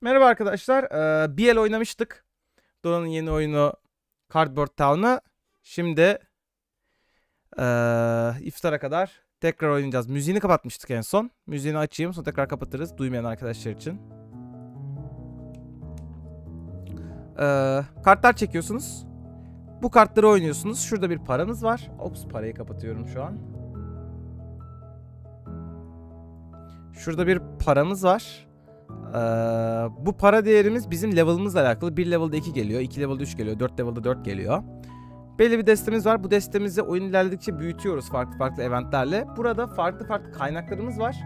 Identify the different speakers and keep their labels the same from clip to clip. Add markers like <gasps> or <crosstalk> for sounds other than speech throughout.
Speaker 1: Merhaba arkadaşlar. Ee, BL oynamıştık. Dona'nın yeni oyunu Cardboard Town'ı. Şimdi ee, iftara kadar tekrar oynayacağız. Müziğini kapatmıştık en son. Müziğini açayım sonra tekrar kapatırız duymayan arkadaşlar için. Ee, kartlar çekiyorsunuz. Bu kartları oynuyorsunuz. Şurada bir paranız var. Ops parayı kapatıyorum şu an. Şurada bir paramız var. Ee, bu para değerimiz bizim level'ımızla alakalı. 1 level'da 2 geliyor, 2 level'da 3 geliyor, 4 level'da 4 geliyor. Belli bir destemiz var. Bu destemizi oyun ilerledikçe büyütüyoruz farklı farklı eventlerle. Burada farklı farklı kaynaklarımız var.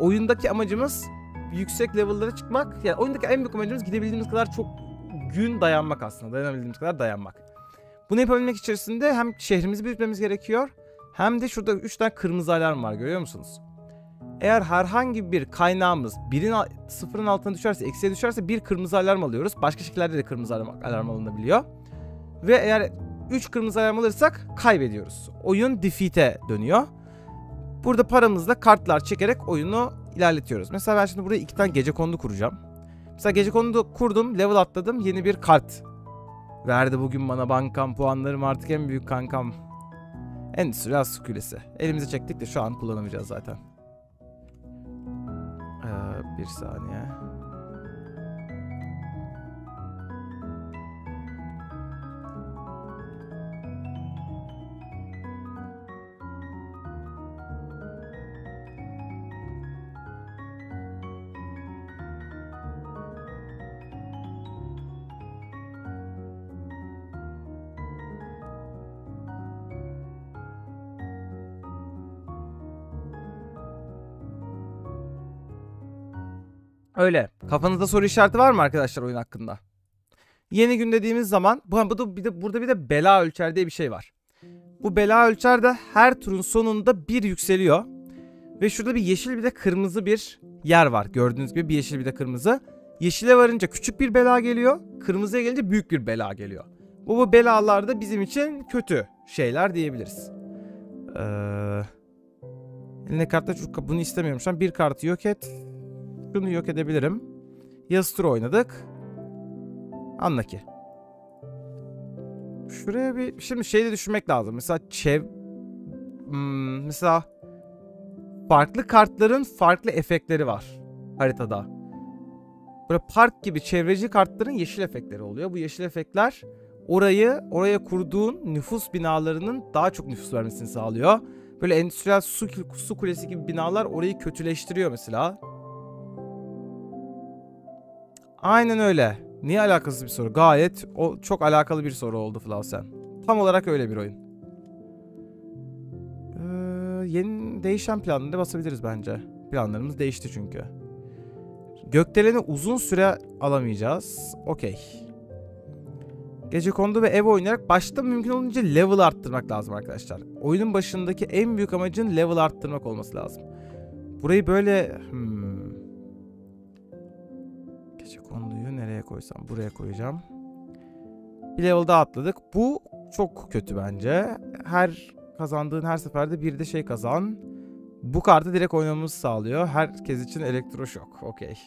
Speaker 1: Oyundaki amacımız yüksek level'lara çıkmak. Yani oyundaki en büyük amacımız gidebildiğimiz kadar çok gün dayanmak aslında. Dayanabildiğimiz kadar dayanmak. Bunu yapabilmek içerisinde hem şehrimizi büyütmemiz gerekiyor. Hem de şurada 3 tane kırmızı alarm var görüyor musunuz? Eğer herhangi bir kaynağımız birin sıfırın altına düşerse, eksiye düşerse bir kırmızı alarm alıyoruz. Başka şekillerde de kırmızı alarm, alarm alınabiliyor. Ve eğer 3 kırmızı alarm alırsak kaybediyoruz. Oyun defeat'e dönüyor. Burada paramızla kartlar çekerek oyunu ilerletiyoruz. Mesela ben şimdi buraya iki tane gece kondu kuracağım. Mesela gece kondu kurdum, level atladım, yeni bir kart verdi bugün bana bankam, puanlarım artık en büyük kankam. Endüstriyel su küresi. Elimize çektik de şu an kullanamayacağız zaten bir saniye. Öyle. Kafanızda soru işareti var mı arkadaşlar oyun hakkında? Yeni gün dediğimiz zaman bu, bu da bir de burada bir de bela ölçer diye bir şey var. Bu bela ölçer de her turun sonunda bir yükseliyor. Ve şurada bir yeşil bir de kırmızı bir yer var. Gördüğünüz gibi bir yeşil bir de kırmızı. Yeşile varınca küçük bir bela geliyor. Kırmızıya gelince büyük bir bela geliyor. Bu, bu belalar da bizim için kötü şeyler diyebiliriz. Ee, eline kartla bunu istemiyorum şu an. Bir kartı yok et çocukluğunu yok edebilirim. Yazı oynadık. Anla ki. Şuraya bir... Şimdi şey de düşünmek lazım. Mesela çev... Hmm, mesela... Farklı kartların farklı efektleri var haritada. Böyle park gibi çevreci kartların yeşil efektleri oluyor. Bu yeşil efektler orayı oraya kurduğun nüfus binalarının daha çok nüfus vermesini sağlıyor. Böyle endüstriyel su, su kulesi gibi binalar orayı kötüleştiriyor mesela. Aynen öyle. Niye alakasız bir soru? Gayet o çok alakalı bir soru oldu Flausen. Tam olarak öyle bir oyun. Ee, yeni değişen planlarda basabiliriz bence. Planlarımız değişti çünkü. Gökdeleni uzun süre alamayacağız. Okey. Gece kondu ve ev oynayarak başta mümkün olunca level arttırmak lazım arkadaşlar. Oyunun başındaki en büyük amacın level arttırmak olması lazım. Burayı böyle... Hmm. Gece konduyu nereye koysam? Buraya koyacağım. Bir level atladık. Bu çok kötü bence. Her kazandığın her seferde bir de şey kazan. Bu kartı direkt oynamamızı sağlıyor. Herkes için elektroşok. Okey.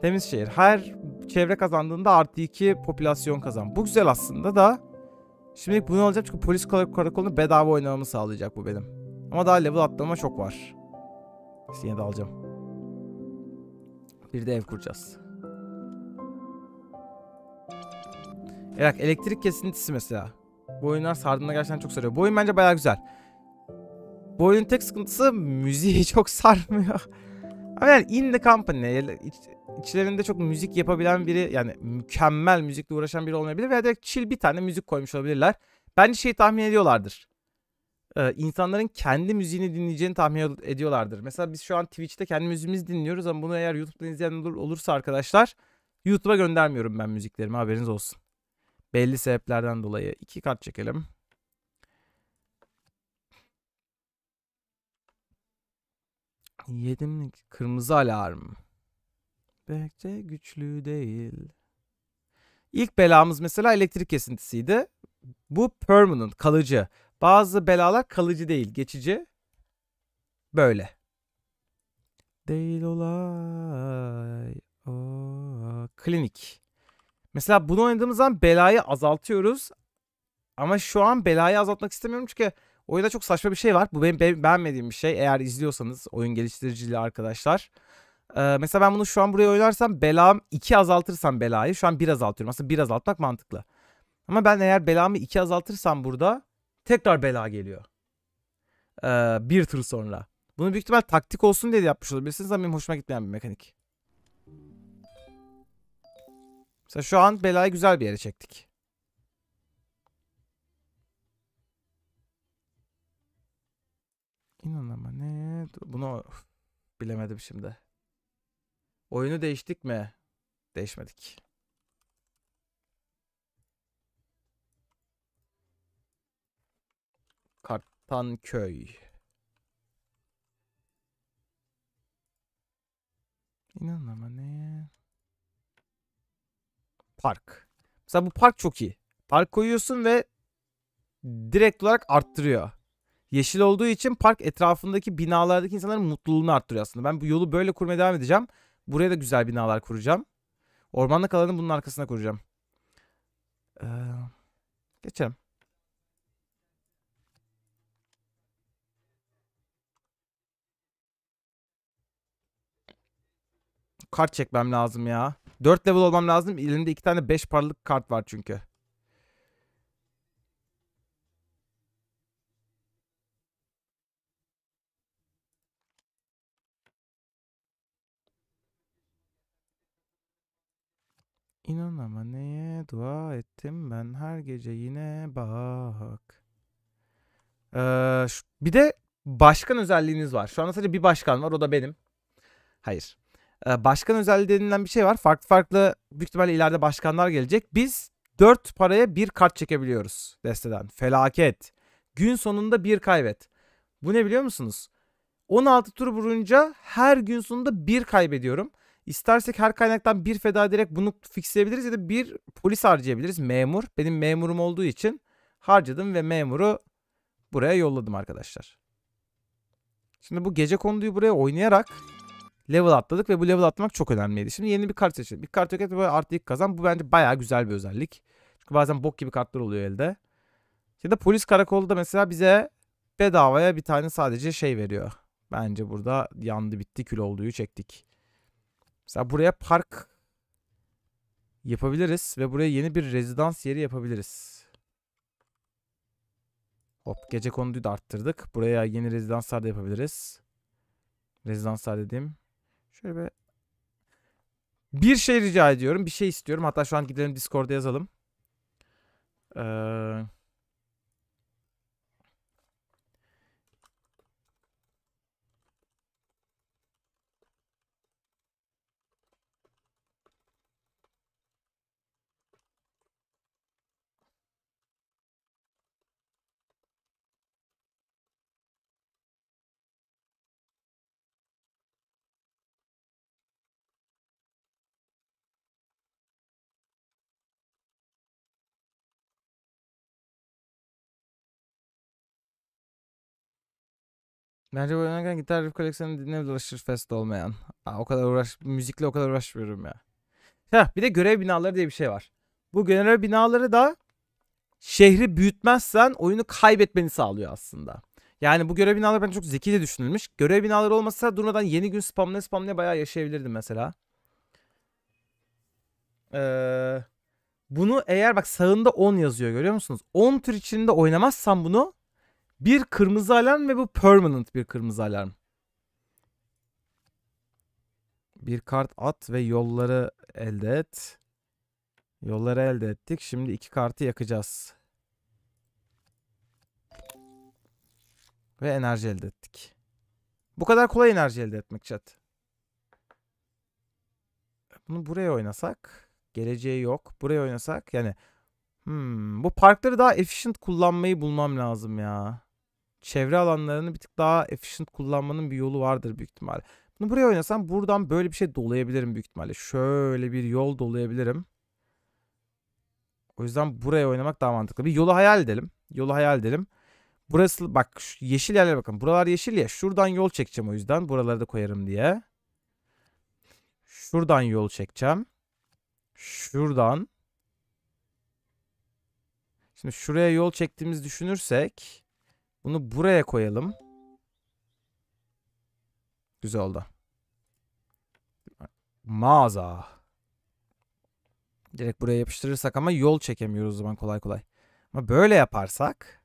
Speaker 1: Temiz şehir. Her çevre kazandığında artı iki popülasyon kazan. Bu güzel aslında da. Şimdi bunu alacağım çünkü polis karakolunu bedava oynamamı sağlayacak bu benim. Ama daha level atlama çok var. Yine de alacağım. Bir de ev kuracağız. Evet elektrik kesintisi mesela. Bu oyunlar sardığında gerçekten çok sarıyor. Bu oyun bence baya güzel. Bu oyunun tek sıkıntısı müziği <laughs> çok sarmıyor. Ama yani In The Company iç, içlerinde çok müzik yapabilen biri yani mükemmel müzikle uğraşan biri olmayabilir veya direkt chill bir tane müzik koymuş olabilirler. Bence şey tahmin ediyorlardır. Ee, insanların kendi müziğini dinleyeceğini tahmin ediyorlardır. Mesela biz şu an Twitch'te kendi müziğimizi dinliyoruz ama bunu eğer YouTube'dan izleyen olur, olursa arkadaşlar YouTube'a göndermiyorum ben müziklerimi haberiniz olsun. Belli sebeplerden dolayı iki kart çekelim. Yedim kırmızı alarm. Bekle güçlü değil. İlk belamız mesela elektrik kesintisiydi. Bu permanent, kalıcı. Bazı belalar kalıcı değil, geçici. Böyle. Değil olay. O, klinik. Mesela bunu oynadığımız zaman belayı azaltıyoruz. Ama şu an belayı azaltmak istemiyorum çünkü oyunda çok saçma bir şey var. Bu benim beğenmediğim bir şey. Eğer izliyorsanız oyun geliştiriciliği arkadaşlar. Ee, mesela ben bunu şu an buraya oynarsam belam 2 azaltırsam belayı. Şu an 1 azaltıyorum. Aslında 1 azaltmak mantıklı. Ama ben eğer belamı 2 azaltırsam burada tekrar bela geliyor. Ee, bir tur sonra. Bunu büyük ihtimal taktik olsun diye de yapmış olabilirsiniz ama benim hoşuma gitmeyen bir mekanik. Mesela şu an belayı güzel bir yere çektik. İnanama ne? Bunu bilemedim şimdi. Oyunu değiştik mi? Değişmedik. Kartan köy. İnanama ne? Park. Mesela bu park çok iyi. Park koyuyorsun ve direkt olarak arttırıyor. Yeşil olduğu için park etrafındaki binalardaki insanların mutluluğunu arttırıyor aslında. Ben bu yolu böyle kurmaya devam edeceğim. Buraya da güzel binalar kuracağım. Ormanlık kalanı bunun arkasına kuracağım. Ee, geçelim. Kart çekmem lazım ya. 4 level olmam lazım. Elimde 2 tane 5 paralık kart var çünkü. İnanama neye dua ettim ben her gece yine bak. Ee, bir de başkan özelliğiniz var. Şu anda sadece bir başkan var o da benim. Hayır. Ee, başkan özelliği denilen bir şey var. Farklı farklı büyük ihtimalle ileride başkanlar gelecek. Biz 4 paraya 1 kart çekebiliyoruz desteden. Felaket. Gün sonunda 1 kaybet. Bu ne biliyor musunuz? 16 tur vurunca her gün sonunda 1 kaybediyorum. İstersek her kaynaktan bir feda ederek bunu fixleyebiliriz ya da bir polis harcayabiliriz. Memur. Benim memurum olduğu için harcadım ve memuru buraya yolladım arkadaşlar. Şimdi bu gece konduyu buraya oynayarak level atladık ve bu level atlamak çok önemliydi. Şimdi yeni bir kart seçelim. Bir kart yönet böyle artı ilk kazan. Bu bence baya güzel bir özellik. Çünkü bazen bok gibi kartlar oluyor elde. Ya da polis karakolu da mesela bize bedavaya bir tane sadece şey veriyor. Bence burada yandı bitti kül olduğu çektik. Mesela buraya park yapabiliriz ve buraya yeni bir rezidans yeri yapabiliriz. Hop gece konuyu da arttırdık. Buraya yeni rezidanslar da yapabiliriz. Rezidanslar dediğim Şöyle bir... Bir şey rica ediyorum. Bir şey istiyorum. Hatta şu an gidelim Discord'a yazalım. Eee... Bence bu oynarken gitar riff koleksiyonu dinleyip dolaşır fest olmayan. Aa, o kadar uğraş, müzikle o kadar uğraşmıyorum ya. Ha, bir de görev binaları diye bir şey var. Bu görev binaları da şehri büyütmezsen oyunu kaybetmeni sağlıyor aslında. Yani bu görev binaları bence çok zeki de düşünülmüş. Görev binaları olmasa durmadan yeni gün spamlaya spamlaya bayağı yaşayabilirdim mesela. Ee, bunu eğer bak sağında 10 yazıyor görüyor musunuz? 10 tür içinde oynamazsan bunu bir kırmızı alarm ve bu permanent bir kırmızı alarm. Bir kart at ve yolları elde et. Yolları elde ettik. Şimdi iki kartı yakacağız. Ve enerji elde ettik. Bu kadar kolay enerji elde etmek chat. Bunu buraya oynasak. Geleceği yok. Buraya oynasak. Yani hmm, bu parkları daha efficient kullanmayı bulmam lazım ya çevre alanlarını bir tık daha efficient kullanmanın bir yolu vardır büyük ihtimal. Bunu buraya oynasam buradan böyle bir şey dolayabilirim büyük ihtimalle. Şöyle bir yol dolayabilirim. O yüzden buraya oynamak daha mantıklı. Bir yolu hayal edelim. Yolu hayal edelim. Burası bak yeşil yerlere bakın. Buralar yeşil ya. Şuradan yol çekeceğim o yüzden. Buraları da koyarım diye. Şuradan yol çekeceğim. Şuradan. Şimdi şuraya yol çektiğimizi düşünürsek bunu buraya koyalım. Güzel oldu. Mağaza. Direkt buraya yapıştırırsak ama yol çekemiyoruz o zaman kolay kolay. Ama böyle yaparsak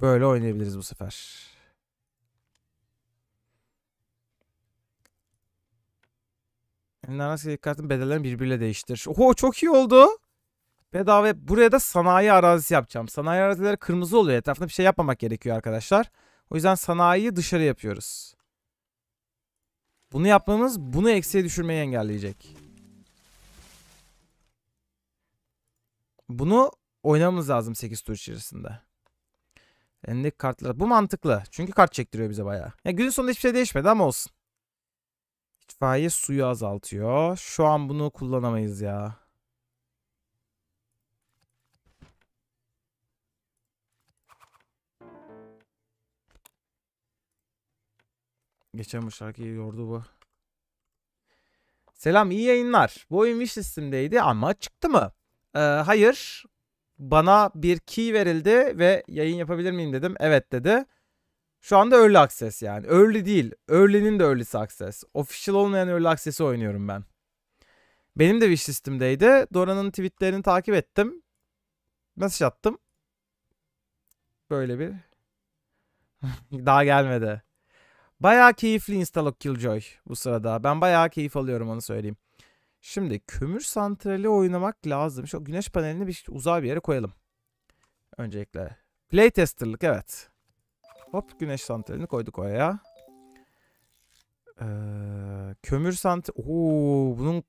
Speaker 1: böyle oynayabiliriz bu sefer. Narnas kartın bedellerini birbiriyle değiştir. Oho çok iyi oldu. Bedava buraya da sanayi arazisi yapacağım. Sanayi arazileri kırmızı oluyor. Etrafında bir şey yapmamak gerekiyor arkadaşlar. O yüzden sanayiyi dışarı yapıyoruz. Bunu yapmamız bunu eksiye düşürmeyi engelleyecek. Bunu oynamamız lazım 8 tur içerisinde. Elindeki kartlar. Bu mantıklı. Çünkü kart çektiriyor bize bayağı. Ya günün sonunda hiçbir şey değişmedi ama olsun. İtfaiye suyu azaltıyor. Şu an bunu kullanamayız ya. Geçen bu şarkıyı yordu bu. Selam iyi yayınlar. Bu oyun wishlist'imdeydi ama çıktı mı? Ee, hayır. Bana bir key verildi ve yayın yapabilir miyim dedim. Evet dedi. Şu anda early access yani. Early değil. Early'nin de early'si access. Official olmayan early access'i oynuyorum ben. Benim de wishlist'imdeydi. Dora'nın tweetlerini takip ettim. Mesaj attım. Böyle bir. <laughs> Daha gelmedi. Bayağı keyifli Instalog Killjoy bu sırada. Ben bayağı keyif alıyorum onu söyleyeyim. Şimdi kömür santrali oynamak lazım. Şu güneş panelini bir uzağa bir yere koyalım. Öncelikle. Playtester'lık evet. Hop güneş santralini koyduk oraya. Ee, kömür santrali. Oo bunun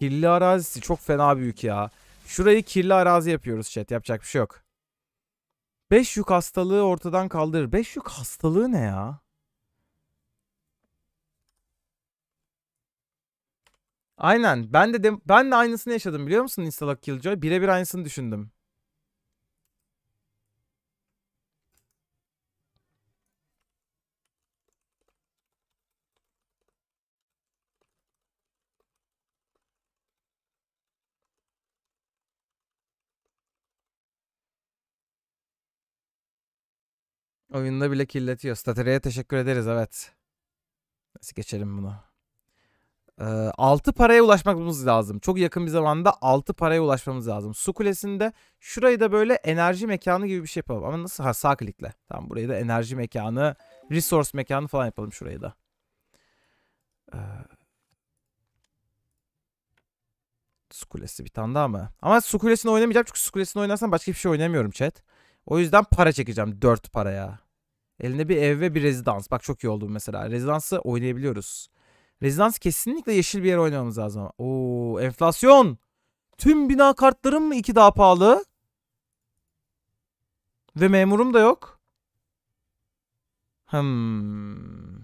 Speaker 1: kirli arazisi çok fena büyük ya. Şurayı kirli arazi yapıyoruz chat. Yapacak bir şey yok. 5 yük hastalığı ortadan kaldırır. 5 yük hastalığı ne ya? Aynen. Ben de, de ben de aynısını yaşadım biliyor musun Instalog Killjoy? Birebir aynısını düşündüm. Oyunda bile kirletiyor. Statere'ye teşekkür ederiz evet. Nasıl geçelim bunu? e, ee, 6 paraya ulaşmamız lazım. Çok yakın bir zamanda 6 paraya ulaşmamız lazım. Su kulesinde şurayı da böyle enerji mekanı gibi bir şey yapalım. Ama nasıl? Ha sağ klikle. Tamam burayı da enerji mekanı, resource mekanı falan yapalım şurayı da. Ee, su kulesi bir tane daha mı? Ama su kulesini oynamayacağım çünkü su kulesini oynarsam başka bir şey oynamıyorum chat. O yüzden para çekeceğim 4 paraya. Elinde bir ev ve bir rezidans. Bak çok iyi oldu mesela. Rezidansı oynayabiliyoruz. Rezidans kesinlikle yeşil bir yere oynamamız lazım. Oo, enflasyon. Tüm bina kartlarım mı iki daha pahalı? Ve memurum da yok. Hmm.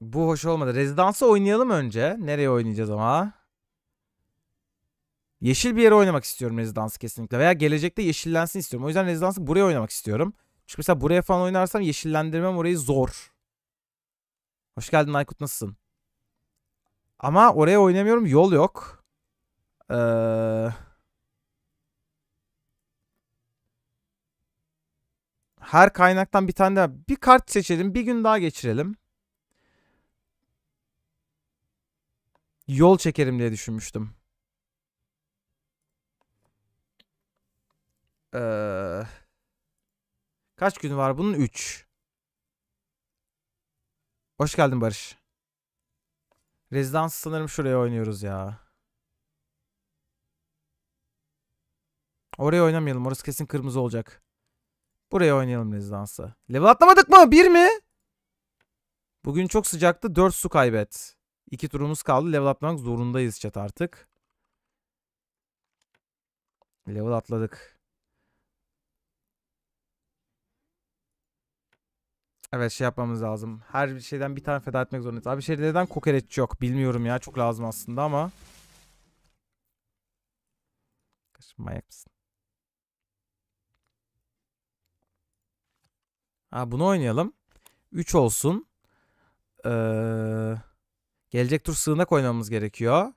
Speaker 1: Bu hoş olmadı. Rezidansı oynayalım önce. Nereye oynayacağız ama? Yeşil bir yere oynamak istiyorum rezidansı kesinlikle. Veya gelecekte yeşillensin istiyorum. O yüzden rezidansı buraya oynamak istiyorum. Çünkü mesela buraya falan oynarsam yeşillendirmem orayı zor. Hoş geldin Aykut nasılsın? Ama oraya oynamıyorum yol yok. Ee... Her kaynaktan bir tane daha. Bir kart seçelim bir gün daha geçirelim. Yol çekerim diye düşünmüştüm. Ee... Kaç gün var bunun? 3. Hoş geldin Barış. Rezidans sanırım şuraya oynuyoruz ya. Oraya oynamayalım. Orası kesin kırmızı olacak. Buraya oynayalım rezidansı. Level atlamadık mı? Bir mi? Bugün çok sıcaktı. Dört su kaybet. İki turumuz kaldı. Level atlamak zorundayız chat artık. Level atladık. Evet şey yapmamız lazım. Her bir şeyden bir tane feda etmek zorundayız. Abi şeyde neden kokoreç yok bilmiyorum ya. Çok lazım aslında ama. Kaçın manyak mısın? Ha bunu oynayalım. 3 olsun. Ee, gelecek tur sığınak oynamamız gerekiyor.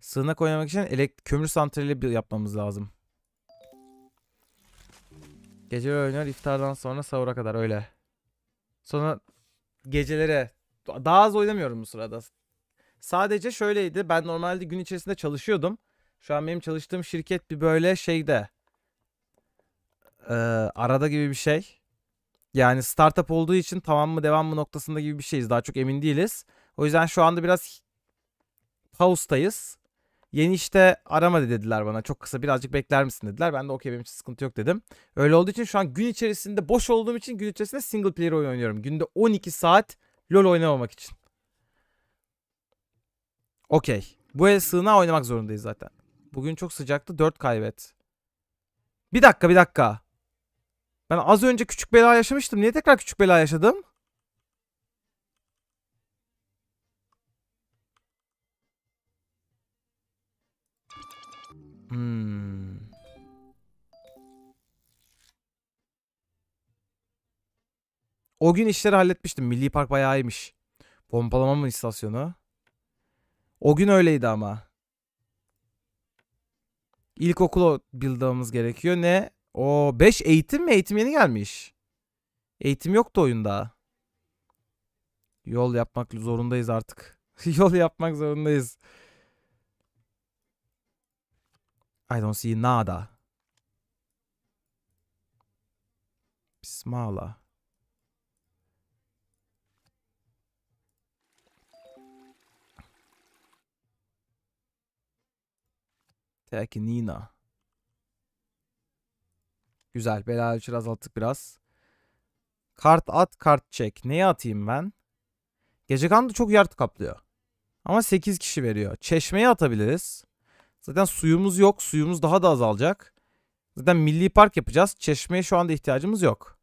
Speaker 1: Sığınak oynamak için elekt kömür santrali yapmamız lazım. Gece oynar, iftardan sonra sahura kadar öyle. Sonra gecelere daha az oynamıyorum bu sırada. Sadece şöyleydi. Ben normalde gün içerisinde çalışıyordum. Şu an benim çalıştığım şirket bir böyle şeyde. E, arada gibi bir şey. Yani startup olduğu için tamam mı devam mı noktasında gibi bir şeyiz. Daha çok emin değiliz. O yüzden şu anda biraz paustayız. Yeni işte arama dediler bana. Çok kısa birazcık bekler misin dediler. Ben de okey benim için sıkıntı yok dedim. Öyle olduğu için şu an gün içerisinde boş olduğum için gün içerisinde single player oyun oynuyorum. Günde 12 saat LoL oynamamak için. Okey. Bu el sığınağa oynamak zorundayız zaten. Bugün çok sıcaktı. 4 kaybet. Bir dakika bir dakika. Ben az önce küçük bela yaşamıştım. Niye tekrar küçük bela yaşadım? Hmm. O gün işleri halletmiştim. Milli Park bayağı iyiymiş. Pompalama mı istasyonu? O gün öyleydi ama. İlkokul bildiğimiz gerekiyor. Ne? O 5 eğitim mi? Eğitim yeni gelmiş. Eğitim yoktu oyunda. Yol yapmak zorundayız artık. <laughs> Yol yapmak zorundayız. I don't see nada. Bismillah. Tekinina. Güzel. Bela ölçülü azalttık biraz. Kart at kart çek. Neye atayım ben? Gece kan da çok yard kaplıyor. Ama 8 kişi veriyor. Çeşmeye atabiliriz. Zaten suyumuz yok. Suyumuz daha da azalacak. Zaten milli park yapacağız. Çeşmeye şu anda ihtiyacımız yok.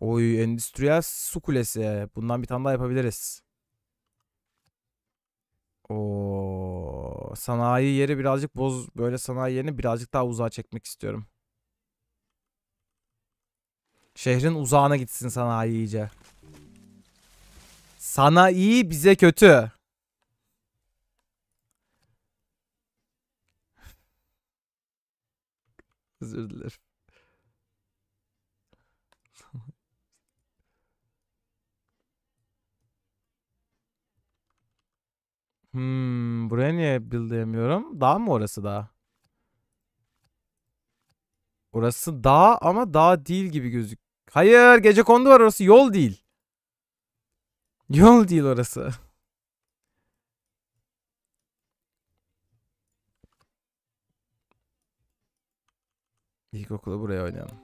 Speaker 1: Oy endüstriyel su kulesi. Bundan bir tane daha yapabiliriz. O sanayi yeri birazcık boz böyle sanayi yerini birazcık daha uzağa çekmek istiyorum. Şehrin uzağına gitsin sanayi iyice. Sanayi bize kötü. Özür dilerim. <laughs> Hmm, buraya niye build'layamıyorum? Dağ mı orası da? Orası dağ ama dağ değil gibi gözük. Hayır, gece kondu var orası yol değil. Yol değil orası. İlkokulu buraya oynayalım.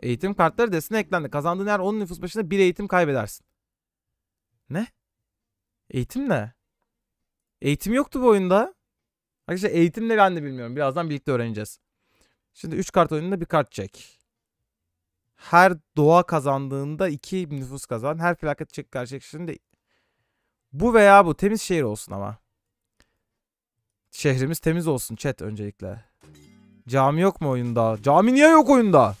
Speaker 1: Eğitim kartları desine eklendi. Kazandığın her 10 nüfus başına bir eğitim kaybedersin. Ne? Eğitim ne? Eğitim yoktu bu oyunda. Arkadaşlar eğitim ne ben de bilmiyorum. Birazdan birlikte öğreneceğiz. Şimdi 3 kart oyununda bir kart çek. Her doğa kazandığında 2 nüfus kazan. Her felaket çek gerçekleştiğinde bu veya bu temiz şehir olsun ama. Şehrimiz temiz olsun chat öncelikle. Cami yok mu oyunda? Cami niye yok oyunda?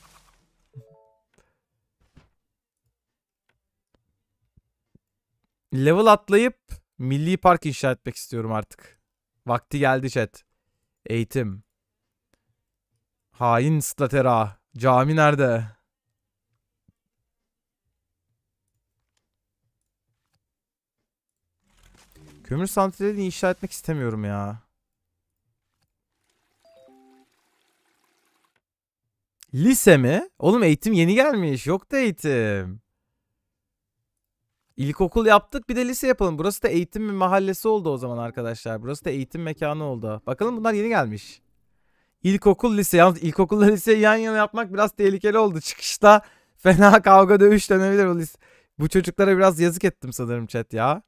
Speaker 1: Level atlayıp milli park inşa etmek istiyorum artık. Vakti geldi chat. Eğitim. Hain Statera. Cami nerede? Kömür santralini inşa etmek istemiyorum ya. Lise mi? Oğlum eğitim yeni gelmiş. Yok da eğitim. İlkokul yaptık bir de lise yapalım. Burası da eğitim mahallesi oldu o zaman arkadaşlar. Burası da eğitim mekanı oldu. Bakalım bunlar yeni gelmiş. İlkokul lise. Yalnız ilkokulla liseyi yan yana yapmak biraz tehlikeli oldu. Çıkışta fena kavga dövüş dönebilir bu lise. Bu çocuklara biraz yazık ettim sanırım chat ya.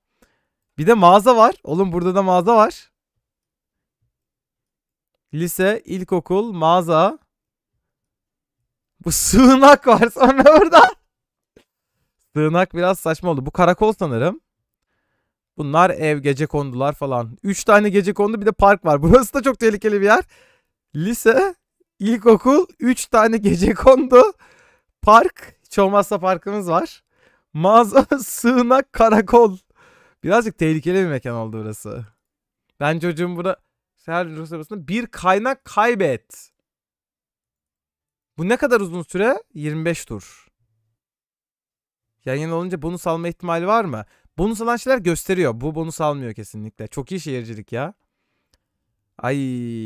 Speaker 1: Bir de mağaza var. Oğlum burada da mağaza var. Lise, ilkokul, mağaza. Bu sığınak var sonra burada. sığınak biraz saçma oldu. Bu karakol sanırım. Bunlar ev, gece kondular falan. 3 tane gece kondu bir de park var. <laughs> Burası da çok tehlikeli bir yer. Lise, ilkokul, 3 tane gece kondu. Park, hiç olmazsa parkımız var. Mağaza, <laughs> sığınak, karakol. Birazcık tehlikeli bir mekan oldu burası. Ben çocuğum burada her Rusya basında bir kaynak kaybet. Bu ne kadar uzun süre? 25 tur. Yan yana olunca bonus alma ihtimali var mı? Bonus alan şeyler gösteriyor. Bu bonus almıyor kesinlikle. Çok iyi şehircilik ya. Ay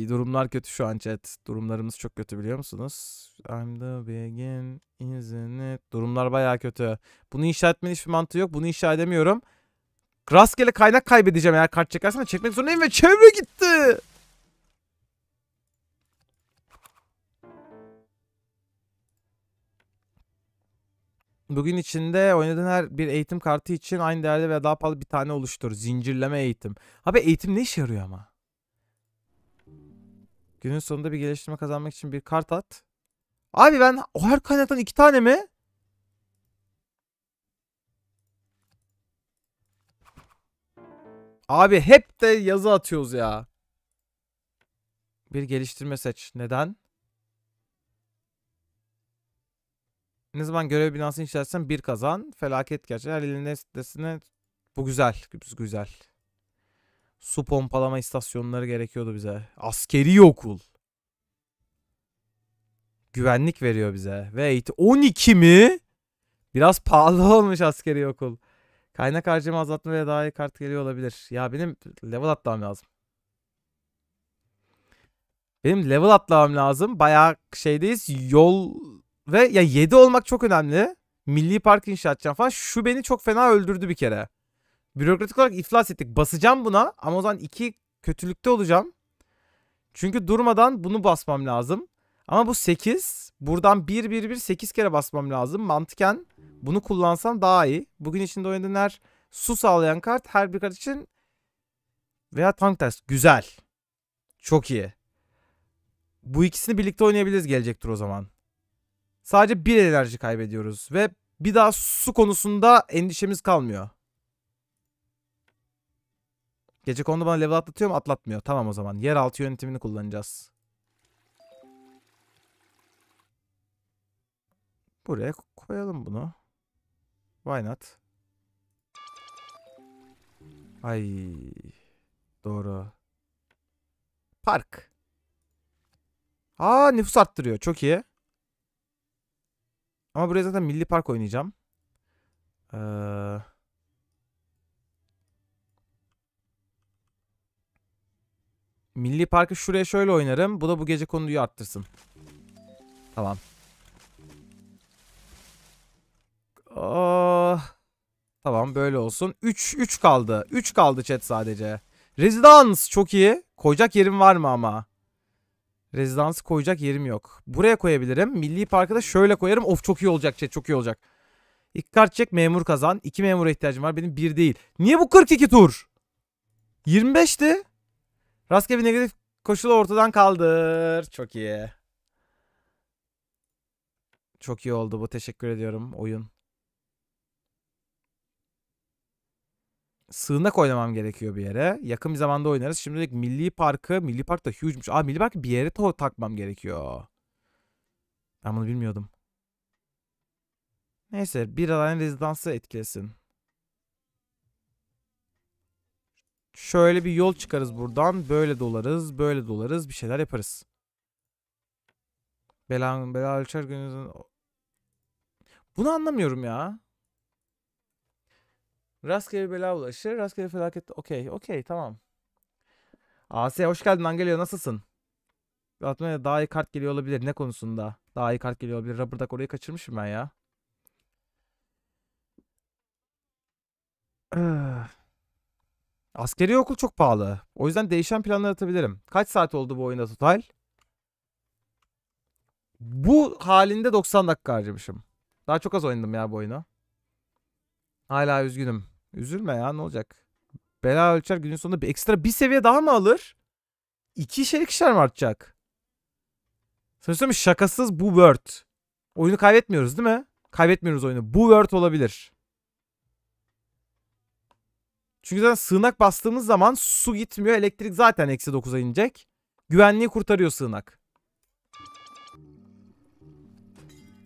Speaker 1: durumlar kötü şu an chat. Durumlarımız çok kötü biliyor musunuz? I'm the begin isn't Durumlar baya kötü. Bunu inşa etmenin hiçbir mantığı yok. Bunu inşa edemiyorum. Rastgele kaynak kaybedeceğim eğer kart çekersen çekmek zorundayım ve çevre gitti. Bugün içinde oynadığın her bir eğitim kartı için aynı değerde veya daha pahalı bir tane oluştur. Zincirleme eğitim. Abi eğitim ne işe yarıyor ama? Günün sonunda bir geliştirme kazanmak için bir kart at. Abi ben o her kaynaktan iki tane mi? Abi hep de yazı atıyoruz ya. Bir geliştirme seç. Neden? Ne zaman görev binası inşa bir kazan. Felaket gerçeği. Her ilin sitesine bu güzel. Güzel. güzel. Su pompalama istasyonları gerekiyordu bize. Askeri okul. Güvenlik veriyor bize. Ve 12 mi? Biraz pahalı olmuş askeri okul. Kaynak harcama azaltmaya veya daha iyi kart geliyor olabilir. Ya benim level atlamam lazım. Benim level atlamam lazım. Bayağı şeydeyiz. Yol ve ya 7 olmak çok önemli. Milli park inşa edeceğim falan. Şu beni çok fena öldürdü bir kere. Bürokratik olarak iflas ettik. Basacağım buna ama o zaman 2 kötülükte olacağım. Çünkü durmadan bunu basmam lazım. Ama bu 8. Buradan 1 1 1 8 kere basmam lazım. Mantıken bunu kullansam daha iyi. Bugün içinde oynadığın her su sağlayan kart her bir kart için veya tank ters. Güzel. Çok iyi. Bu ikisini birlikte oynayabiliriz gelecektir o zaman. Sadece bir enerji kaybediyoruz ve bir daha su konusunda endişemiz kalmıyor. Gece konuda bana level atlatıyor mu? Atlatmıyor. Tamam o zaman. Yeraltı yönetimini kullanacağız. Buraya koyalım bunu. Why not? Ay. Doğru. Park. Aa nüfus arttırıyor. Çok iyi. Ama buraya zaten Milli Park oynayacağım. Ee... Milli Park'ı şuraya şöyle oynarım. Bu da bu gece konuyu arttırsın. Tamam. Oh. Tamam böyle olsun. 3 3 kaldı. 3 kaldı chat sadece. Rezidans çok iyi. Koyacak yerim var mı ama? Rezidansı koyacak yerim yok. Buraya koyabilirim. Milli Park'a da şöyle koyarım. Of çok iyi olacak chat çok iyi olacak. İlk kart çek memur kazan. İki memura ihtiyacım var. Benim bir değil. Niye bu 42 tur? 25'ti. Rastgele bir negatif koşulu ortadan kaldır. Çok iyi. Çok iyi oldu bu. Teşekkür ediyorum oyun. sığınak oynamam gerekiyor bir yere. Yakın bir zamanda oynarız. Şimdilik Milli Parkı, Milli Park da huge'muş. Şey. Aa Milli Park bir yere takmam gerekiyor. Ben bunu bilmiyordum. Neyse bir alan rezidansı etkilesin. Şöyle bir yol çıkarız buradan. Böyle dolarız, böyle dolarız. Bir şeyler yaparız. Bela, bela ölçer gününüzün... Bunu anlamıyorum ya. Rastgele bela ulaşır. Rastgele felaket. Okey. Okey. Tamam. Asya hoş geldin Angelio. Nasılsın? Atmaya daha iyi kart geliyor olabilir. Ne konusunda? Daha iyi kart geliyor olabilir. Rubber duck orayı kaçırmışım ben ya. <sighs> Askeri okul çok pahalı. O yüzden değişen planlar atabilirim. Kaç saat oldu bu oyunda total? Bu halinde 90 dakika harcamışım. Daha çok az oynadım ya bu oyunu. Hala üzgünüm. Üzülme ya ne olacak? Bela ölçer günün sonunda bir ekstra bir seviye daha mı alır? İki şey ikişer mi artacak? Sana şakasız bu word. Oyunu kaybetmiyoruz değil mi? Kaybetmiyoruz oyunu. Bu word olabilir. Çünkü zaten sığınak bastığımız zaman su gitmiyor. Elektrik zaten eksi 9'a inecek. Güvenliği kurtarıyor sığınak.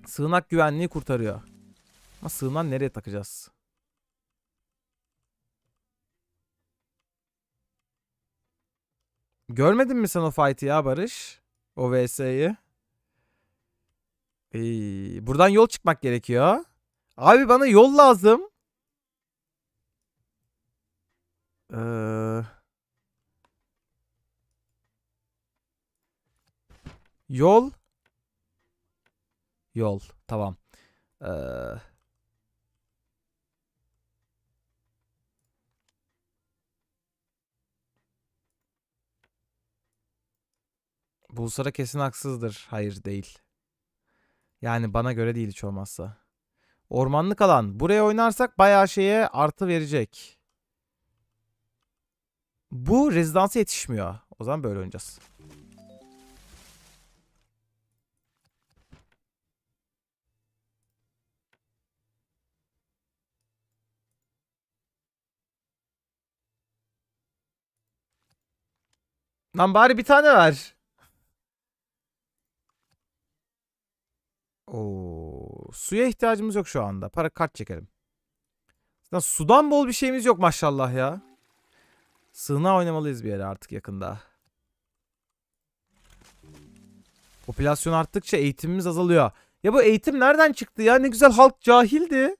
Speaker 1: Sığınak güvenliği kurtarıyor. Ama sığınağı nereye takacağız? Görmedin mi sen o fight'i ya Barış? O VS'yi. Ee, buradan yol çıkmak gerekiyor. Abi bana yol lazım. Ee, yol. Yol. Tamam. Ee, Bulsara kesin haksızdır. Hayır değil. Yani bana göre değil hiç olmazsa. Ormanlık alan. Buraya oynarsak bayağı şeye artı verecek. Bu rezidansı yetişmiyor. O zaman böyle oynayacağız. Lan bari bir tane ver. Oo, suya ihtiyacımız yok şu anda. Para kart çekelim. Zaten sudan bol bir şeyimiz yok maşallah ya. Sığınağa oynamalıyız bir yere artık yakında. Popülasyon arttıkça eğitimimiz azalıyor. Ya bu eğitim nereden çıktı ya? Ne güzel halk cahildi.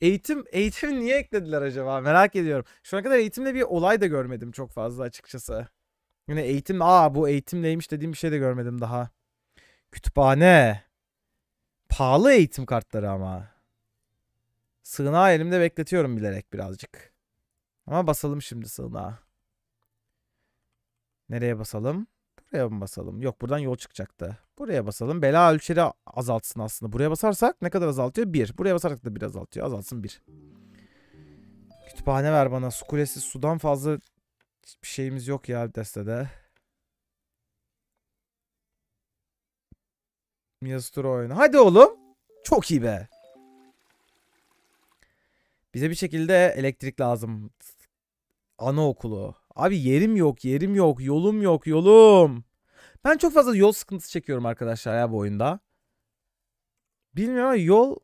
Speaker 1: Eğitim, eğitim niye eklediler acaba? Merak ediyorum. Şu ana kadar eğitimle bir olay da görmedim çok fazla açıkçası. Yine eğitim, aa bu eğitim neymiş dediğim bir şey de görmedim daha. Kütüphane pahalı eğitim kartları ama. Sığınağı elimde bekletiyorum bilerek birazcık. Ama basalım şimdi sığınağa. Nereye basalım? Buraya mı basalım? Yok buradan yol çıkacaktı. Buraya basalım. Bela ölçeri azaltsın aslında. Buraya basarsak ne kadar azaltıyor? Bir. Buraya basarsak da bir azaltıyor. Azaltsın bir. Kütüphane ver bana. Su kulesi sudan fazla bir şeyimiz yok ya destede. Miastura oyunu. Hadi oğlum. Çok iyi be. Bize bir şekilde elektrik lazım. Anaokulu. Abi yerim yok, yerim yok, yolum yok, yolum. Ben çok fazla yol sıkıntısı çekiyorum arkadaşlar ya bu oyunda. Bilmiyorum ama yol...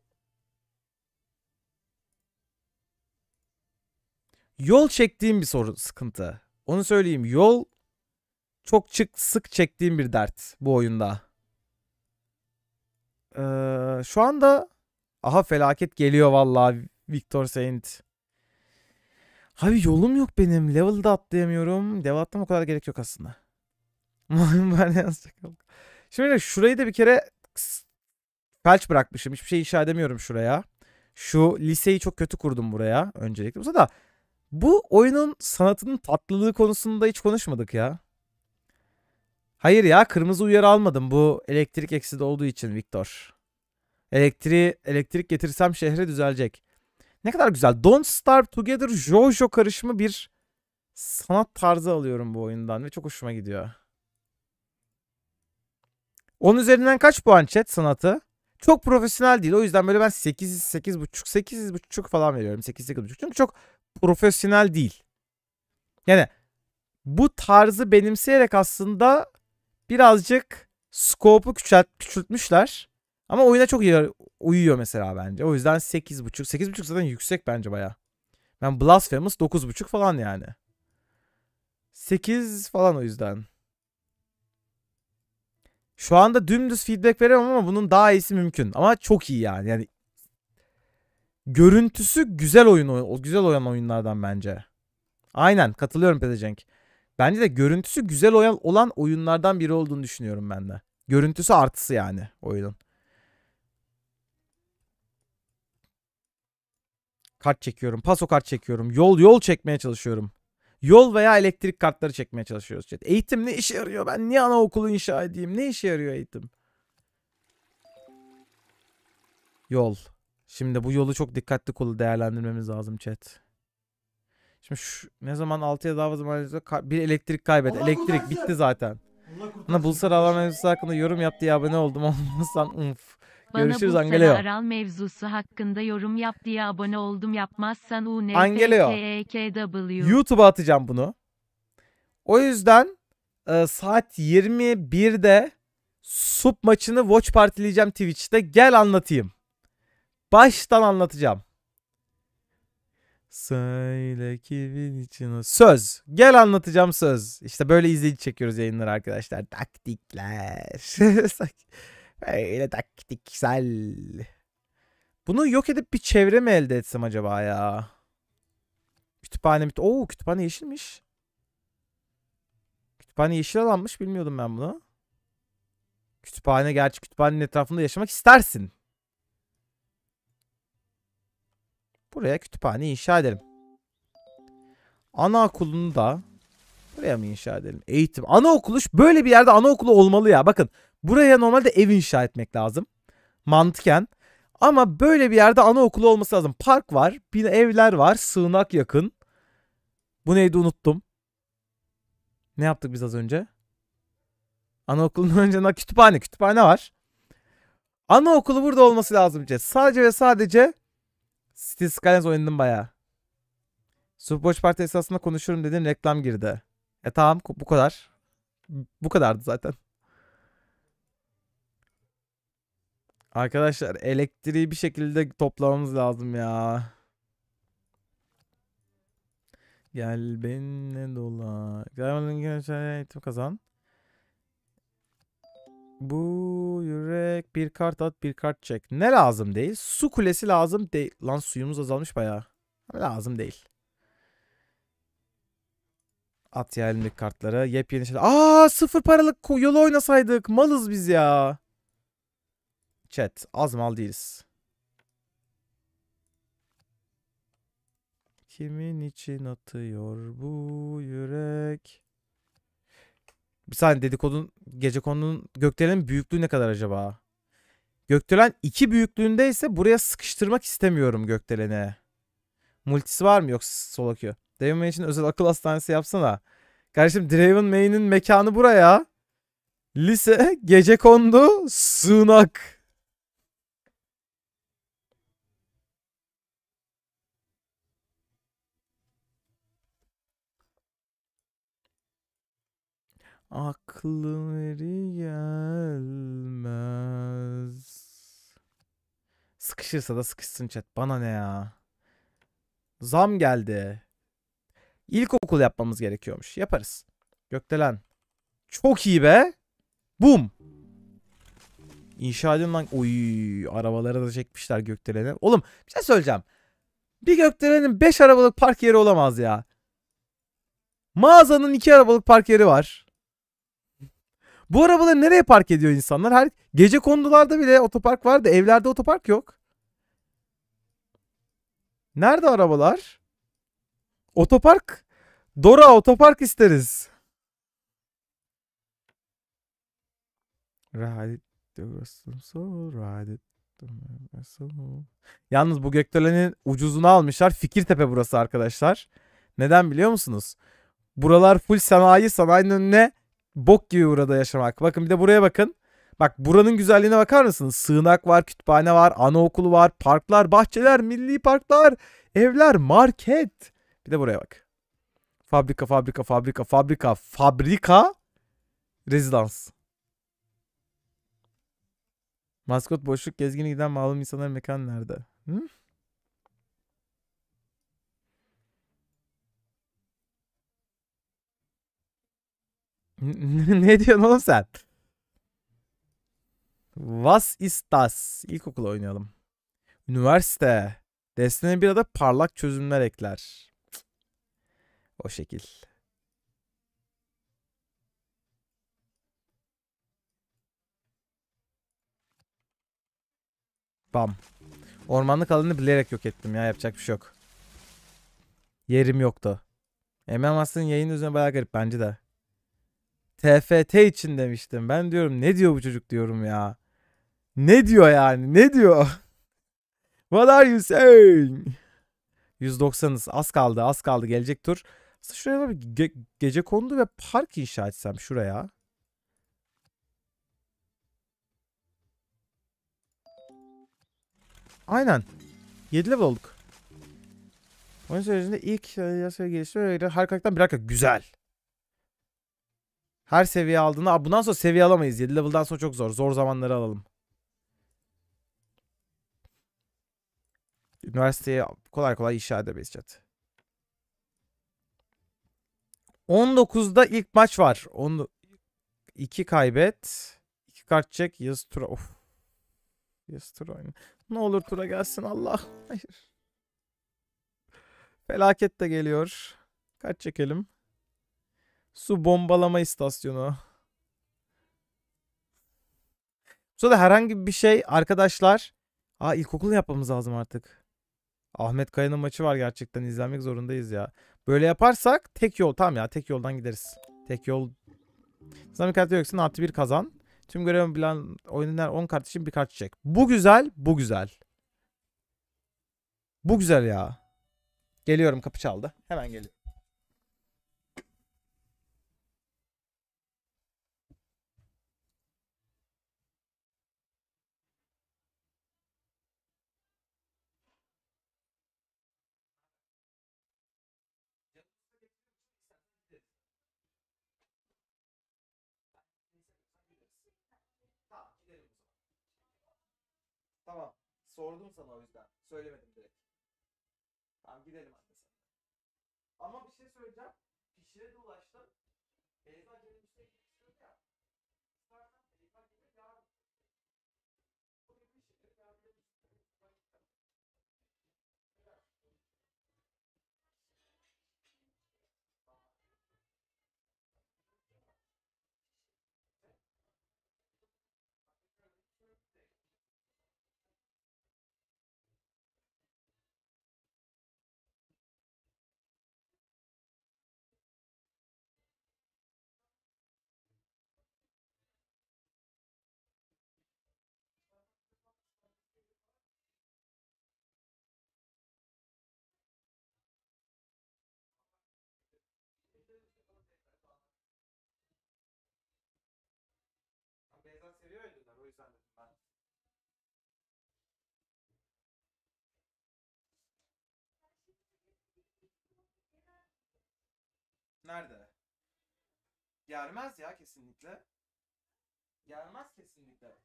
Speaker 1: Yol çektiğim bir soru, sıkıntı. Onu söyleyeyim. Yol çok çık sık çektiğim bir dert bu oyunda. Ee, şu anda aha felaket geliyor vallahi Victor Saint. Abi yolum yok benim. level de atlayamıyorum. Dev atlam o kadar gerek yok aslında. <laughs> Şimdi şurayı da bir kere felç bırakmışım. Hiçbir şey inşa edemiyorum şuraya. Şu liseyi çok kötü kurdum buraya öncelikle. Bu da bu oyunun sanatının tatlılığı konusunda hiç konuşmadık ya. Hayır ya kırmızı uyarı almadım. Bu elektrik eksidi olduğu için Victor. Elektri elektrik getirsem şehre düzelecek. Ne kadar güzel. Don't Starve Together Jojo karışımı bir sanat tarzı alıyorum bu oyundan ve çok hoşuma gidiyor. 10 üzerinden kaç puan chat sanatı? Çok profesyonel değil. O yüzden böyle ben 8 8.5 8.5 falan veriyorum. 8 8.5. Çünkü çok profesyonel değil. Yani bu tarzı benimseyerek aslında birazcık scope'u küçült, küçültmüşler. Ama oyuna çok iyi uyuyor mesela bence. O yüzden 8.5. 8.5 zaten yüksek bence baya. Ben yani Blasphemous 9.5 falan yani. 8 falan o yüzden. Şu anda dümdüz feedback veremem ama bunun daha iyisi mümkün. Ama çok iyi yani. Yani görüntüsü güzel oyun o güzel oyun oyunlardan bence. Aynen katılıyorum Petecenk. Bence de görüntüsü güzel olan oyunlardan biri olduğunu düşünüyorum ben de. Görüntüsü artısı yani oyunun. Kart çekiyorum. Paso kart çekiyorum. Yol yol çekmeye çalışıyorum. Yol veya elektrik kartları çekmeye çalışıyoruz. Chat. Eğitim ne işe yarıyor? Ben niye anaokulu inşa edeyim? Ne işe yarıyor eğitim? Yol. Şimdi bu yolu çok dikkatli kulu değerlendirmemiz lazım chat. Şimdi şu, ne zaman 6'ya daha fazla bir elektrik kaybet. Allah elektrik kurtarsın. bitti zaten. Bana Bulsar Aral mevzusu hakkında yorum yaptı diye abone oldum. <laughs> Olmazsan umf. Bana Görüşürüz Bulsar Angeleo. Aral mevzusu hakkında yorum yap diye abone oldum. Yapmazsan UNFKW. E YouTube'a atacağım bunu. O yüzden e, saat 21'de Sup maçını watch partileyeceğim Twitch'te. Gel anlatayım. Baştan anlatacağım. Söyle kimin için o... Söz. Gel anlatacağım söz. İşte böyle izleyici çekiyoruz yayınları arkadaşlar. Taktikler. <laughs> böyle taktiksel. Bunu yok edip bir çevre mi elde etsem acaba ya? Kütüphane mi? Oo kütüphane yeşilmiş. Kütüphane yeşil alanmış. Bilmiyordum ben bunu. Kütüphane gerçi kütüphanenin etrafında yaşamak istersin. Buraya kütüphane inşa edelim. Anaokulunu da buraya mı inşa edelim? Eğitim. Anaokulu böyle bir yerde anaokulu olmalı ya. Bakın buraya normalde ev inşa etmek lazım. Mantıken. Ama böyle bir yerde anaokulu olması lazım. Park var, bin evler var, sığınak yakın. Bu neydi unuttum. Ne yaptık biz az önce? Anaokulunun <laughs> önce kütüphane, kütüphane var. Anaokulu burada olması lazım. Sadece ve sadece Steel Skylines oynadım baya. Superwatch Parti esasında konuşurum dedin reklam girdi. E tamam bu kadar. Bu kadardı zaten. Arkadaşlar elektriği bir şekilde toplamamız lazım ya. Gel benimle dola. Gel benimle eğitim kazan. Bu yürek bir kart at bir kart çek. Ne lazım değil? Su kulesi lazım değil. Lan suyumuz azalmış bayağı. Lazım değil. At ya elimdeki kartları. Yepyeni şeyler. Aa sıfır paralık yolu oynasaydık. Malız biz ya. Chat az mal değiliz. Kimin için atıyor bu yürek? Bir saniye dedikodun gece konunun gökdelenin büyüklüğü ne kadar acaba? Gökdelen 2 büyüklüğünde ise buraya sıkıştırmak istemiyorum gökdelene. Multisi var mı yoksa solo queue? Draven May için özel akıl hastanesi yapsana. Kardeşim Draven May'nin mekanı buraya. Lise gece kondu sığınak. Aklım eri gelmez. Sıkışırsa da sıkışsın chat. Bana ne ya? Zam geldi. İlkokul yapmamız gerekiyormuş. Yaparız. Gökdelen. Çok iyi be. Bum. İnşa edin lan. Oy arabaları da çekmişler Gökdelen'e. Oğlum bir şey söyleyeceğim. Bir Gökdelen'in 5 arabalık park yeri olamaz ya. Mağazanın 2 arabalık park yeri var. Bu arabaları nereye park ediyor insanlar? Her gece kondularda bile otopark vardı, evlerde otopark yok. Nerede arabalar? Otopark. Dora otopark isteriz. Yalnız bu Gökdelen'in ucuzunu almışlar. Fikirtepe burası arkadaşlar. Neden biliyor musunuz? Buralar full sanayi. Sanayinin önüne Bok gibi burada yaşamak. Bakın bir de buraya bakın. Bak buranın güzelliğine bakar mısınız? Sığınak var, kütüphane var, anaokulu var, parklar, bahçeler, milli parklar, evler, market. Bir de buraya bak. Fabrika, fabrika, fabrika, fabrika, fabrika, rezidans. Maskot boşluk gezgini giden malum insanların mekan nerede? Hı? <laughs> ne diyorsun oğlum sen? Was ist das? İlkokul oynayalım. Üniversite. Destine bir adı parlak çözümler ekler. O şekil. Bam. Ormanlık alanı bilerek yok ettim ya. Yapacak bir şey yok. Yerim yoktu. Emel Master'ın yayın üzerine bayağı garip bence de. TFT için demiştim. Ben diyorum ne diyor bu çocuk diyorum ya. Ne diyor yani? Ne diyor? <laughs> What are you saying? 190'ız. Az kaldı. Az kaldı. Gelecek tur. Aslında şuraya bir ge- gece kondu ve park inşa etsem şuraya. Aynen. 7 level olduk. Oyun sürecinde ilk yasa geliştirme ve harikalıktan bir harika. Güzel. Her seviye aldığında. Aa, bundan sonra seviye alamayız. 7 level'dan sonra çok zor. Zor zamanları alalım. Üniversiteye kolay kolay inşa edemeyiz chat. 19'da ilk maç var. 10 2 kaybet. 2 kart çek. Yaz tura. Of. Yaz tura oyna. Ne olur tura gelsin Allah. Hayır. Felaket de geliyor. Kaç çekelim? Su bombalama istasyonu. Sonra herhangi bir şey arkadaşlar. Aa ilkokul yapmamız lazım artık. Ahmet Kaya'nın maçı var gerçekten izlemek zorundayız ya. Böyle yaparsak tek yol tamam ya tek yoldan gideriz. Tek yol. Sınavı kartı yoksa artı bir kazan. Tüm görev bilen oyunlar 10 kart için bir kart çek. Bu güzel bu güzel. Bu güzel ya. Geliyorum kapı çaldı. Hemen geliyorum. Tamam. Sordum sana o yüzden. Söylemedim direkt. Tamam gidelim anne sen. Ama bir şey söyleyeceğim. Pişire de ulaştım. Beyza zannettim ben. Nerede? Gelmez ya kesinlikle. Gelmez kesinlikle.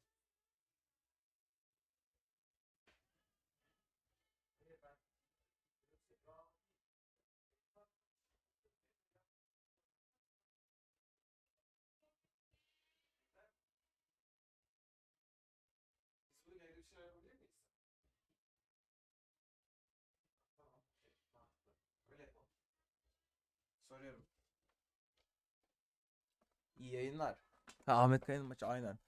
Speaker 1: yayınlar. Ha, Ahmet Kaya'nın maçı aynen.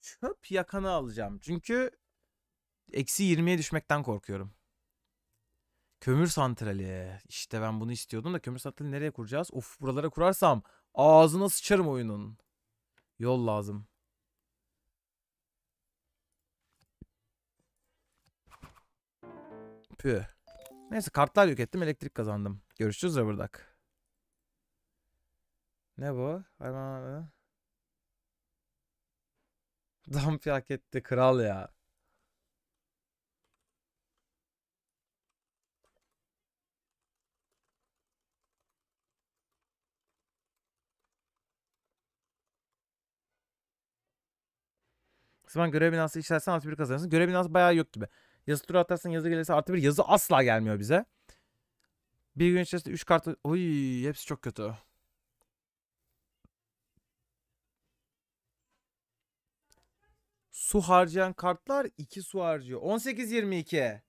Speaker 1: Çöp yakanı alacağım. Çünkü eksi 20'ye düşmekten korkuyorum. Kömür santrali. İşte ben bunu istiyordum da kömür santrali nereye kuracağız? Of buralara kurarsam ağzına sıçarım oyunun. Yol lazım. Püh. Neyse kartlar yok ettim elektrik kazandım. Görüşürüz Rubberdak. Ne bu? Hemen Dumpy hak etti kral ya. Kısmen görev binası işlersen artı bir kazanırsın. Görev binası bayağı yok gibi. Yazı turu atarsan yazı gelirse artı bir. Yazı asla gelmiyor bize. Bir gün içerisinde 3 kartı. Oy hepsi çok kötü. Su harcayan kartlar 2 su harcıyor. 18-22.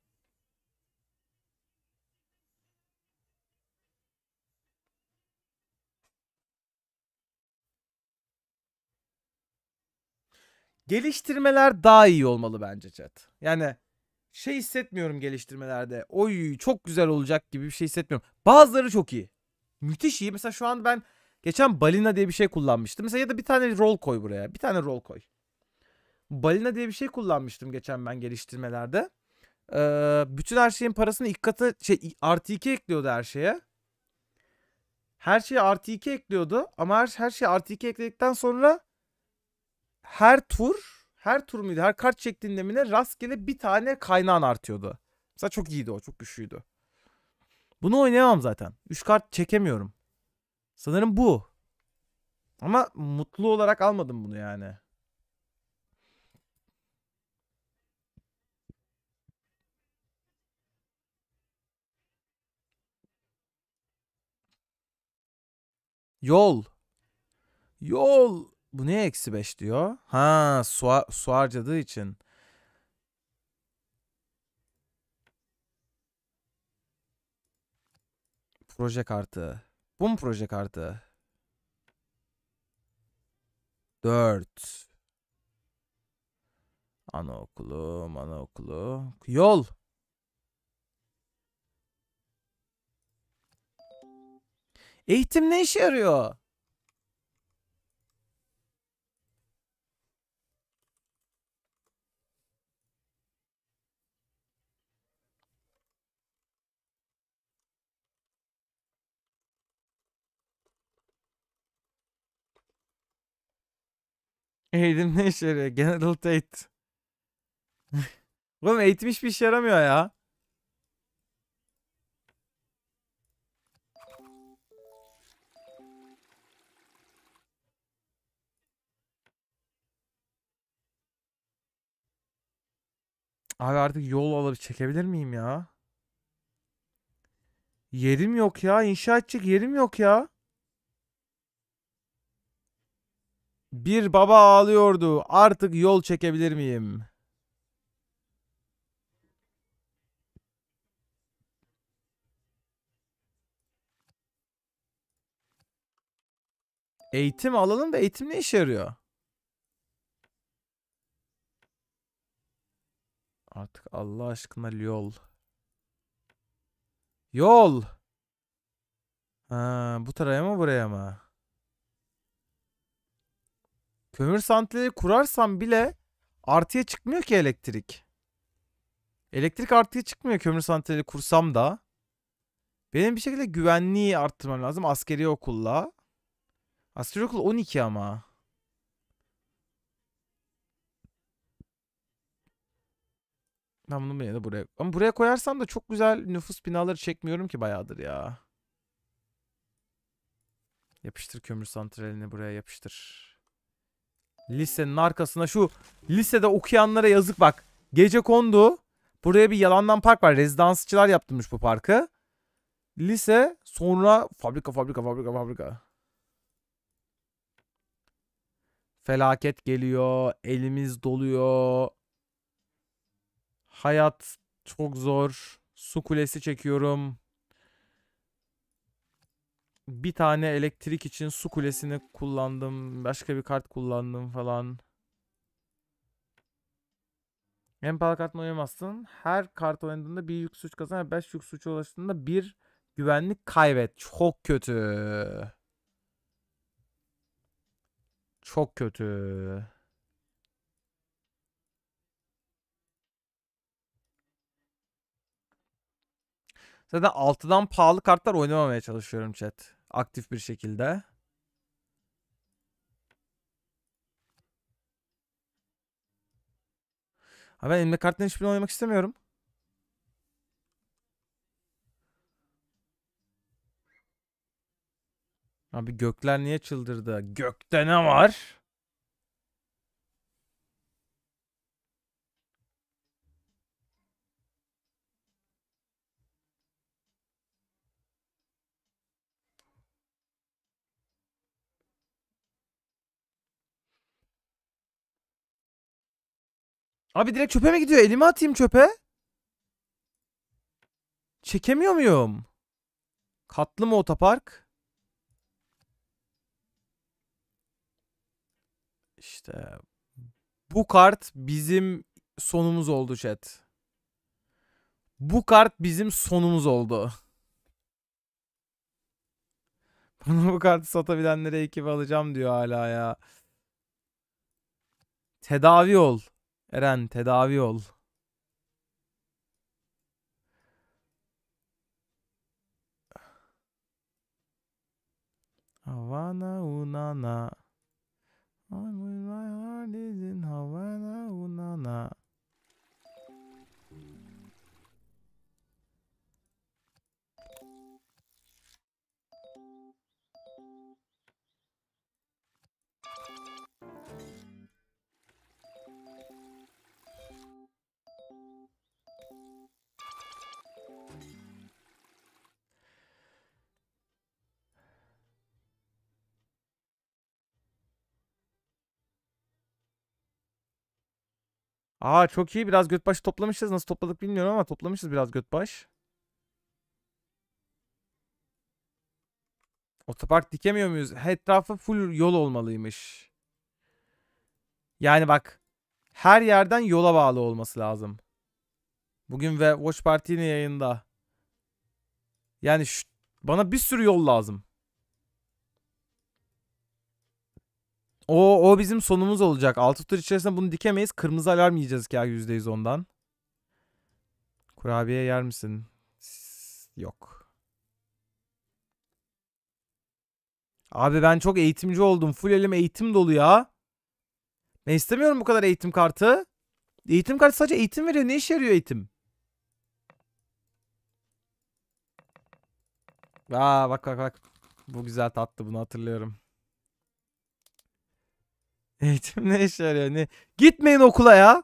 Speaker 1: Geliştirmeler daha iyi olmalı bence chat. Yani şey hissetmiyorum geliştirmelerde. Oy çok güzel olacak gibi bir şey hissetmiyorum. Bazıları çok iyi. Müthiş iyi. Mesela şu an ben geçen balina diye bir şey kullanmıştım. Mesela ya da bir tane rol koy buraya. Bir tane rol koy balina diye bir şey kullanmıştım geçen ben geliştirmelerde. Ee, bütün her şeyin parasını ilk katı şey artı 2 ekliyordu her şeye. Her şeye artı 2 ekliyordu ama her, her şey artı 2 ekledikten sonra her tur her tur muydu her kart şeklinde mi ne rastgele bir tane kaynağın artıyordu. Mesela çok iyiydi o çok güçlüydü. Bunu oynayamam zaten. 3 kart çekemiyorum. Sanırım bu. Ama mutlu olarak almadım bunu yani. Yol. Yol. Bu niye eksi beş diyor? Ha su, su harcadığı için. Proje kartı. Bu mu proje kartı? Dört. Anaokulu, anaokulu. Yol. Eğitim ne işe yarıyor? Eğitim ne işe yarıyor? General Tate. <laughs> Oğlum eğitim hiçbir işe yaramıyor ya. Abi artık yol alıp çekebilir miyim ya? Yerim yok ya. İnşa edecek yerim yok ya. Bir baba ağlıyordu. Artık yol çekebilir miyim? Eğitim alalım da eğitim ne işe yarıyor? Artık Allah aşkına yol. Yol. Ha, bu taraya mı buraya mı? Kömür santrali kurarsam bile artıya çıkmıyor ki elektrik. Elektrik artıya çıkmıyor kömür santrali kursam da. Benim bir şekilde güvenliği arttırmam lazım askeri okulla. Askeri okul 12 ama. Ben bunu yine de buraya... Ama buraya koyarsam da çok güzel nüfus binaları çekmiyorum ki bayağıdır ya. Yapıştır kömür santralini buraya yapıştır. Lisenin arkasına şu lisede okuyanlara yazık bak. Gece kondu. Buraya bir yalandan park var. Rezidansçılar yaptırmış bu parkı. Lise sonra fabrika fabrika fabrika fabrika. Felaket geliyor. Elimiz doluyor. Hayat çok zor. Su kulesi çekiyorum. Bir tane elektrik için su kulesini kullandım. Başka bir kart kullandım falan. Hem para kartını oynamazsın. Her kart oynadığında bir yük suç kazan. beş yük suç ulaştığında bir güvenlik kaybet. Çok kötü. Çok kötü. Zaten 6'dan pahalı kartlar oynamamaya çalışıyorum chat. Aktif bir şekilde. Ha ben elimde kartla hiçbirini oynamak istemiyorum. Abi gökler niye çıldırdı? Gökte ne var? Abi direkt çöpe mi gidiyor? Elimi atayım çöpe. Çekemiyor muyum? Katlı mı otopark? İşte bu kart bizim sonumuz oldu chat. Bu kart bizim sonumuz oldu. <laughs> Bana bu kartı satabilenlere ekip alacağım diyor hala ya. Tedavi ol. Eren tedavi ol. Havana unana. I'm with my heart is in Havana. Aa çok iyi biraz götbaş toplamışız. Nasıl topladık bilmiyorum ama toplamışız biraz götbaş. Otopark dikemiyor muyuz? Etrafı full yol olmalıymış. Yani bak her yerden yola bağlı olması lazım. Bugün ve Watch Party'nin yayında. Yani şu, bana bir sürü yol lazım. O, o bizim sonumuz olacak. 6 tur içerisinde bunu dikemeyiz. Kırmızı alarm yiyeceğiz ki ya %100 ondan. Kurabiye yer misin? Yok. Abi ben çok eğitimci oldum. Full elim eğitim dolu ya. Ben istemiyorum bu kadar eğitim kartı. Eğitim kartı sadece eğitim veriyor. Ne işe yarıyor eğitim? Aa bak bak bak. Bu güzel tatlı bunu hatırlıyorum. Eğitim ne işe yarıyor? Ne? Gitmeyin okula ya.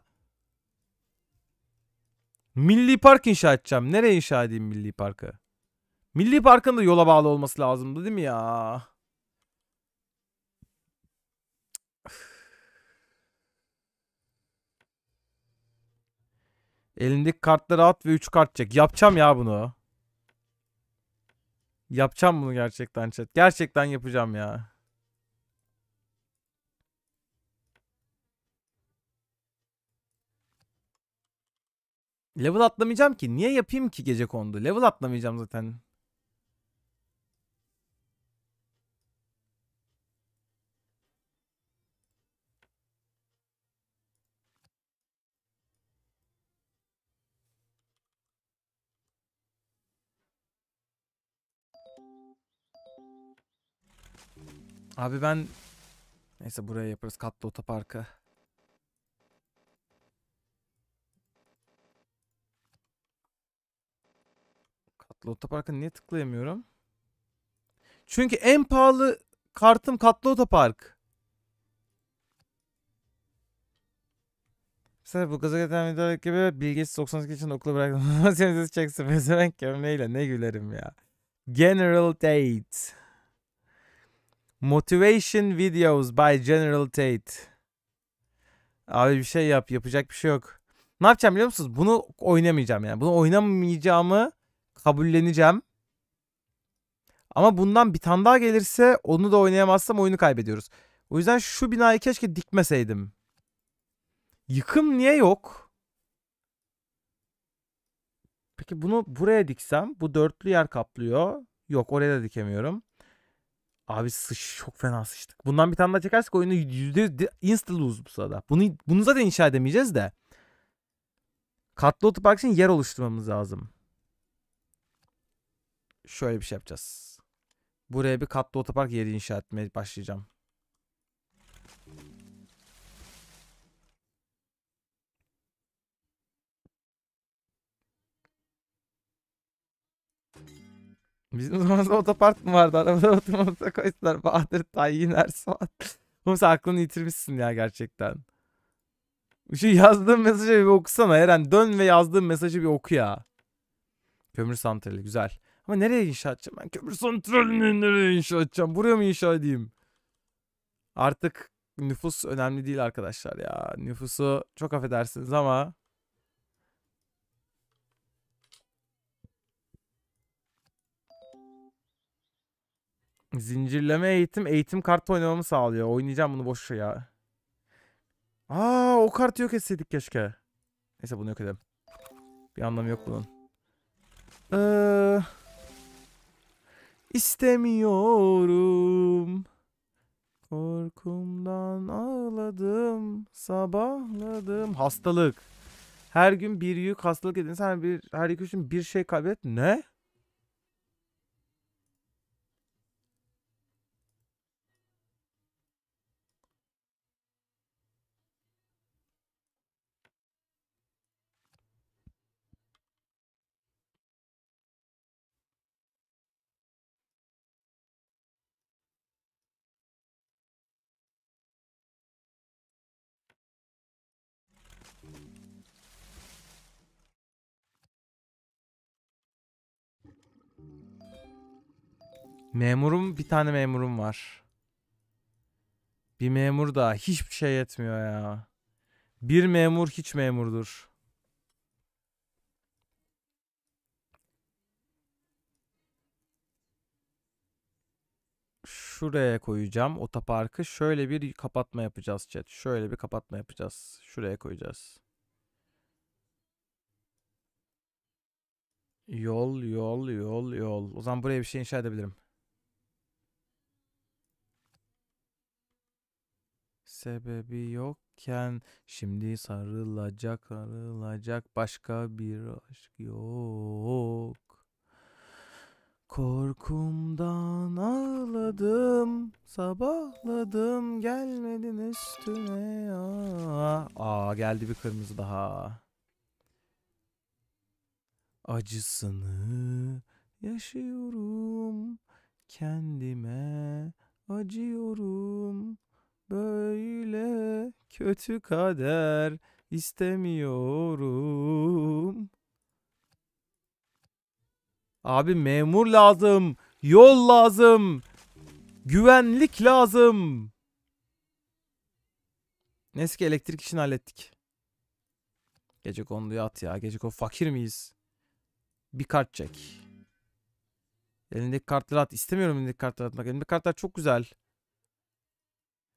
Speaker 1: Milli park inşa edeceğim. Nereye inşa edeyim milli parkı? Milli parkın da yola bağlı olması lazımdı değil mi ya? Elindeki kartları at ve 3 kart çek. Yapacağım ya bunu. Yapacağım bunu gerçekten chat. Gerçekten yapacağım ya. Level atlamayacağım ki. Niye yapayım ki gece kondu? Level atlamayacağım zaten. Abi ben... Neyse buraya yaparız katlı otoparkı. katlı otoparka niye tıklayamıyorum? Çünkü en pahalı kartım katlı otopark. Mesela bu gaza getiren videolar gibi bilgisiz 92 için okulu bıraktım. Seniz <laughs> çeksin pezevenk gömleğiyle ne gülerim ya. General Tate. Motivation videos by General Tate. Abi bir şey yap yapacak bir şey yok. Ne yapacağım biliyor musunuz? Bunu oynamayacağım yani. Bunu oynamayacağımı kabulleneceğim. Ama bundan bir tane daha gelirse onu da oynayamazsam oyunu kaybediyoruz. O yüzden şu binayı keşke dikmeseydim. Yıkım niye yok? Peki bunu buraya diksem bu dörtlü yer kaplıyor. Yok oraya da dikemiyorum. Abi sıç çok fena sıçtık. Bundan bir tane daha çekersek oyunu %100 insta lose bu sırada. Bunu, bunu zaten inşa edemeyeceğiz de. Katlı otopark için yer oluşturmamız lazım şöyle bir şey yapacağız. Buraya bir katlı otopark yeri inşa etmeye başlayacağım. Bizim <laughs> zamanımızda otopark mı vardı? Arabada otomobilde koydular. Bahadır Tayyin Ersoğan. <laughs> Oğlum sen aklını yitirmişsin ya gerçekten. Şu yazdığım mesajı bir okusana Eren. Dön ve yazdığım mesajı bir oku ya. Kömür santrali güzel. Ama nereye inşa edeceğim? Ben kömür santralini nereye inşa edeceğim? Buraya mı inşa edeyim? Artık nüfus önemli değil arkadaşlar ya. Nüfusu çok affedersiniz ama Zincirleme eğitim eğitim kartı oynamamı sağlıyor. Oynayacağım bunu boş ya. Aa o kartı yok etseydik keşke. Neyse bunu yok edelim. Bir anlamı yok bunun. Eee istemiyorum. Korkumdan ağladım, sabahladım. Hastalık. Her gün bir yük hastalık edin. Sen bir, her iki üç bir şey kaybet. Ne? Memurum bir tane memurum var. Bir memur da hiçbir şey yetmiyor ya. Bir memur hiç memurdur. Şuraya koyacağım otoparkı. Şöyle bir kapatma yapacağız chat. Şöyle bir kapatma yapacağız. Şuraya koyacağız. Yol, yol, yol, yol. O zaman buraya bir şey inşa edebilirim. sebebi yokken şimdi sarılacak sarılacak başka bir aşk yok. Korkumdan ağladım, sabahladım, gelmedin üstüne. ya. Aa geldi bir kırmızı daha. Acısını yaşıyorum, kendime acıyorum. Böyle kötü kader istemiyorum. Abi memur lazım. Yol lazım. Güvenlik lazım. Neyse ki elektrik işini hallettik. Gece konduya at ya. Gece o fakir miyiz? Bir kart çek. Elindeki kartları at. İstemiyorum elindeki kartları atmak. Elindeki kartlar çok güzel.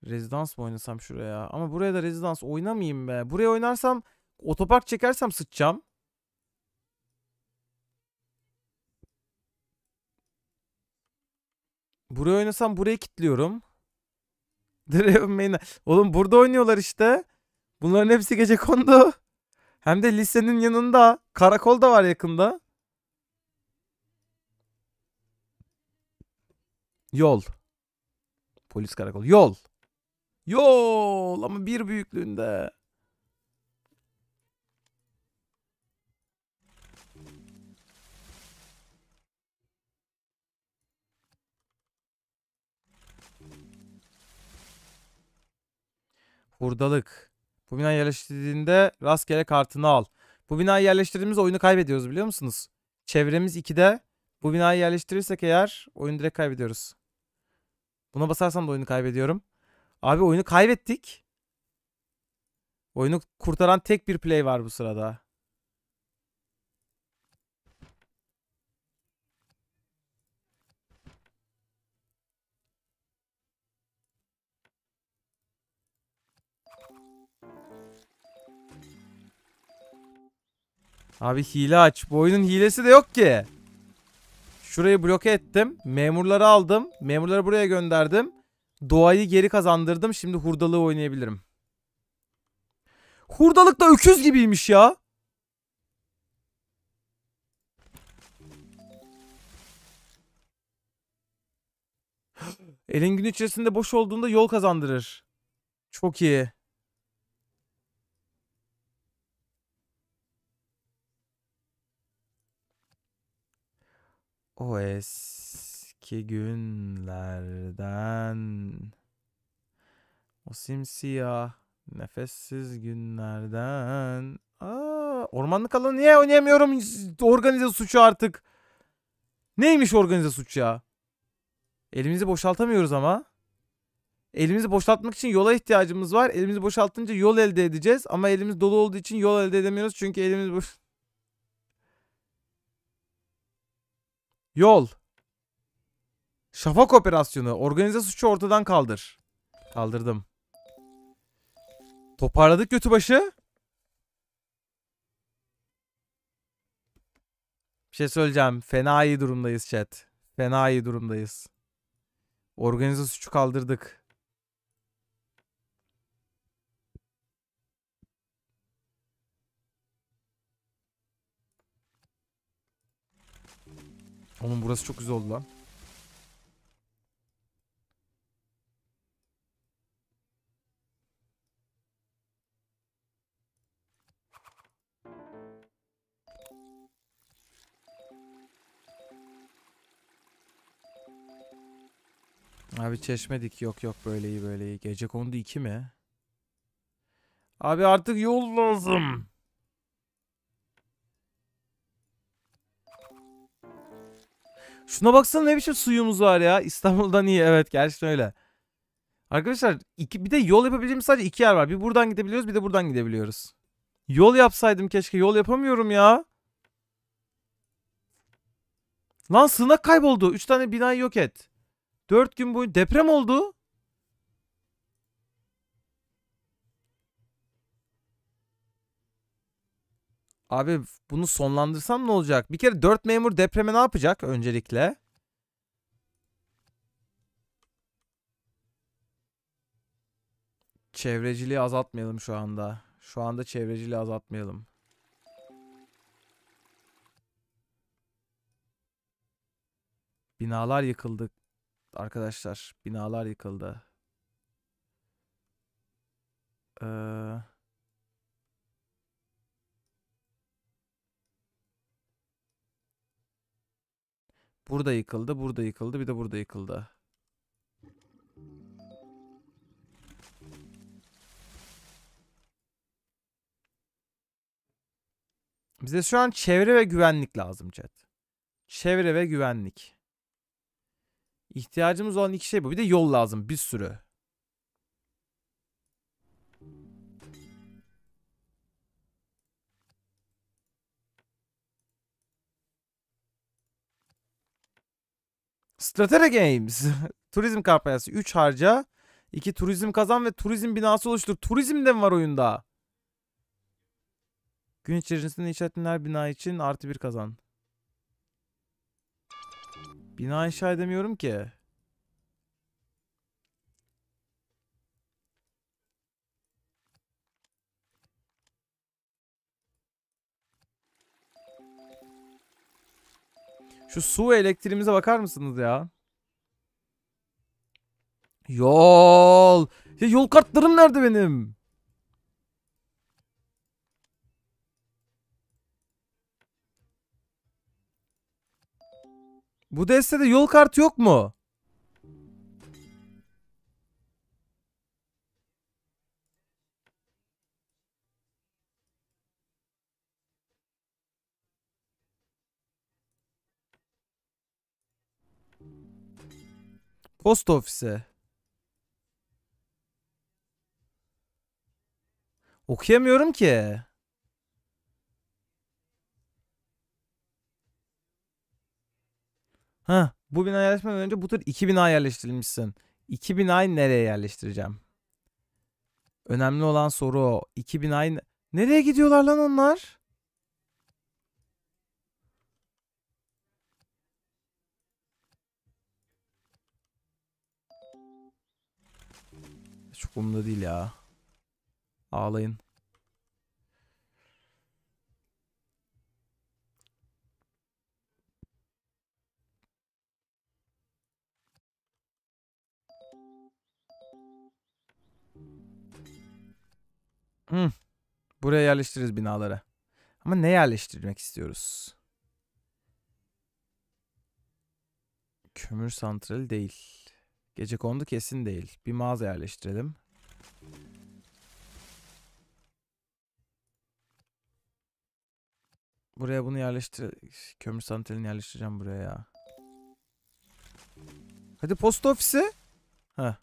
Speaker 1: Rezidans mı oynasam şuraya? Ama buraya da rezidans oynamayayım be. Buraya oynarsam otopark çekersem sıçacağım. Buraya oynasam burayı kilitliyorum. <laughs> Draven Main'e. Oğlum burada oynuyorlar işte. Bunların hepsi gece kondu. Hem de lisenin yanında. Karakol da var yakında. Yol. Polis karakolu. Yol. Yol ama bir büyüklüğünde. Hurdalık. Bu binayı yerleştirdiğinde rastgele kartını al. Bu binayı yerleştirdiğimiz oyunu kaybediyoruz biliyor musunuz? Çevremiz 2'de. Bu binayı yerleştirirsek eğer oyunu direkt kaybediyoruz. Buna basarsam da oyunu kaybediyorum. Abi oyunu kaybettik. Oyunu kurtaran tek bir play var bu sırada. Abi hile aç. Bu oyunun hilesi de yok ki. Şurayı bloke ettim. Memurları aldım. Memurları buraya gönderdim. Doğayı geri kazandırdım. Şimdi hurdalığı oynayabilirim. Hurdalık da öküz gibiymiş ya. <gasps> Elin gün içerisinde boş olduğunda yol kazandırır. Çok iyi. OS eski günlerden o simsiyah nefessiz günlerden Aa, ormanlık alanı niye oynayamıyorum organize suçu artık neymiş organize suç ya elimizi boşaltamıyoruz ama elimizi boşaltmak için yola ihtiyacımız var elimizi boşaltınca yol elde edeceğiz ama elimiz dolu olduğu için yol elde edemiyoruz çünkü elimiz boş yol Şafak operasyonu. Organize suçu ortadan kaldır. Kaldırdım. Toparladık kötü başı. Bir şey söyleyeceğim. Fena iyi durumdayız chat. Fena iyi durumdayız. Organize suçu kaldırdık. Onun burası çok güzel oldu lan. Abi çeşmedik yok yok böyle iyi böyle iyi. Gece kondu iki mi? Abi artık yol lazım. Şuna baksana ne biçim suyumuz var ya. İstanbul'dan iyi evet gerçekten öyle. Arkadaşlar iki, bir de yol yapabileceğimiz sadece iki yer var. Bir buradan gidebiliyoruz bir de buradan gidebiliyoruz. Yol yapsaydım keşke yol yapamıyorum ya. Lan sığınak kayboldu. Üç tane binayı yok et. 4 gün boyunca deprem oldu. Abi bunu sonlandırsam ne olacak? Bir kere 4 memur depreme ne yapacak öncelikle? Çevreciliği azaltmayalım şu anda. Şu anda çevreciliği azaltmayalım. Binalar yıkıldı. Arkadaşlar binalar yıkıldı. Ee, burada yıkıldı, burada yıkıldı, bir de burada yıkıldı. Bize şu an çevre ve güvenlik lazım chat. Çevre ve güvenlik. İhtiyacımız olan iki şey bu. Bir de yol lazım bir sürü. Strategy Games. <laughs> turizm kampanyası. 3 harca. 2 turizm kazan ve turizm binası oluştur. Turizm de mi var oyunda? Gün içerisinde inşa ettiğin bina için artı bir kazan. Bina inşa edemiyorum ki. Şu su elektriğimize bakar mısınız ya? Yol. Ya yol kartlarım nerede benim? Bu destede yol kartı yok mu? Post ofisi. Okuyamıyorum ki. Ha, bu binaya yerleşmeden önce bu tür iki bina yerleştirilmişsin. İki binayı nereye yerleştireceğim? Önemli olan soru o. İki binayı... Nereye gidiyorlar lan onlar? Çok umurumda değil ya. Ağlayın. Hı. Buraya yerleştiririz binaları. Ama ne yerleştirmek istiyoruz? Kömür santrali değil. Gece kondu kesin değil. Bir mağaza yerleştirelim. Buraya bunu yerleştir... Kömür santralini yerleştireceğim buraya ya. Hadi posta ofisi. Heh.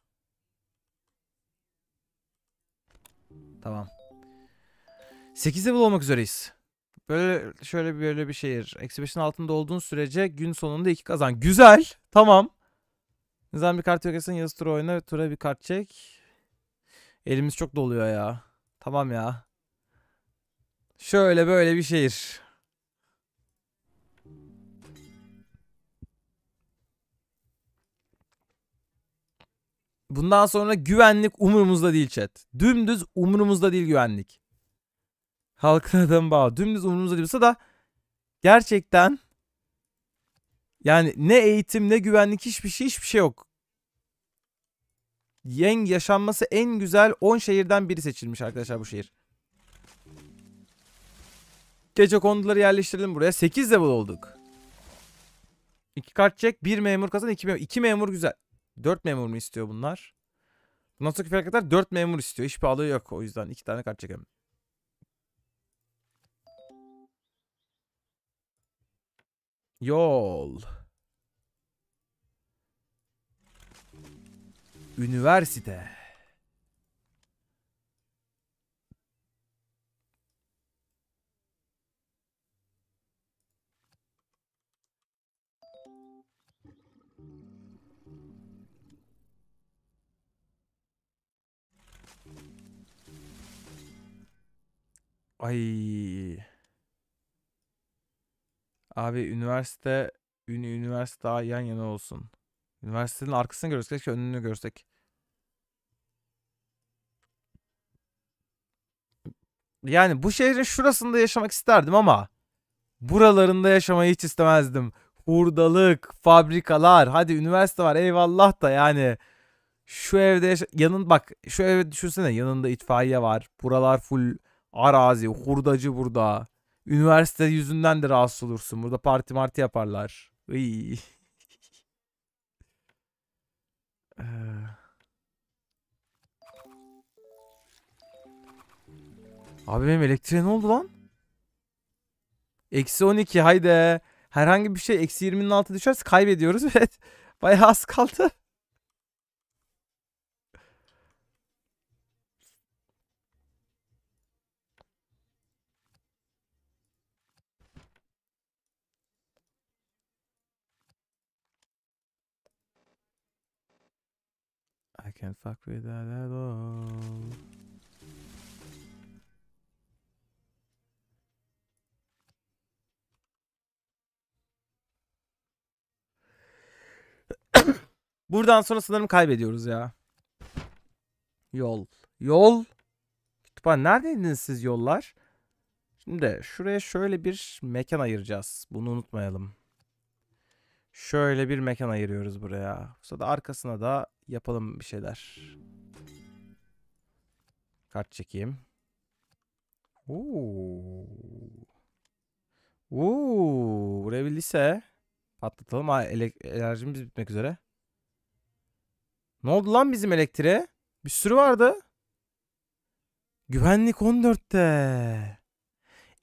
Speaker 1: Tamam. 8 level olmak üzereyiz. Böyle şöyle bir böyle bir şehir. Eksi 5'in altında olduğun sürece gün sonunda iki kazan. Güzel. Tamam. Ne zaman bir kart yok etsin. tura oyna. Tura bir kart çek. Elimiz çok doluyor ya. Tamam ya. Şöyle böyle bir şehir. Bundan sonra güvenlik umurumuzda değil chat. Dümdüz umurumuzda değil güvenlik. Halklardan bağlı. Dümdüz umurumuzda diyorsa da gerçekten yani ne eğitim ne güvenlik hiçbir şey hiçbir şey yok. Yen yaşanması en güzel 10 şehirden biri seçilmiş arkadaşlar bu şehir. Gece konduları yerleştirelim buraya. 8 level olduk. 2 kart çek. 1 memur kazan. 2 memur. 2 memur güzel. 4 memur mu istiyor bunlar? Bundan sonraki felaketler 4 memur istiyor. Hiçbir alığı yok o yüzden. 2 tane kart çekelim. Yol. Üniversite. Ay. Abi üniversite ünü üniversite daha yan yana olsun. Üniversitenin arkasını görsek keşke önünü görsek. Yani bu şehrin şurasında yaşamak isterdim ama buralarında yaşamayı hiç istemezdim. Hurdalık, fabrikalar, hadi üniversite var eyvallah da yani şu evde yaşa- yanın bak şu evi düşünsene yanında itfaiye var. Buralar full arazi, hurdacı burada. Üniversite yüzünden de rahatsız olursun. Burada parti marti yaparlar. Iy. <laughs> Ee. Abi benim elektriğe ne oldu lan? Eksi 12 hayde. Herhangi bir şey eksi 20'nin altı düşerse kaybediyoruz. <laughs> Evet. Bayağı az kaldı. can't fuck with that at all. <coughs> Buradan sonra sanırım kaybediyoruz ya. Yol. Yol. Kütüphane neredeydiniz siz yollar? Şimdi şuraya şöyle bir mekan ayıracağız. Bunu unutmayalım. Şöyle bir mekan ayırıyoruz buraya. Sonra da arkasına da Yapalım bir şeyler. Kart çekeyim. Oo. Oo, buraya bir lise. Patlatalım. Ha, enerjimiz bitmek üzere. Ne oldu lan bizim elektriğe? Bir sürü vardı. Güvenlik 14'te.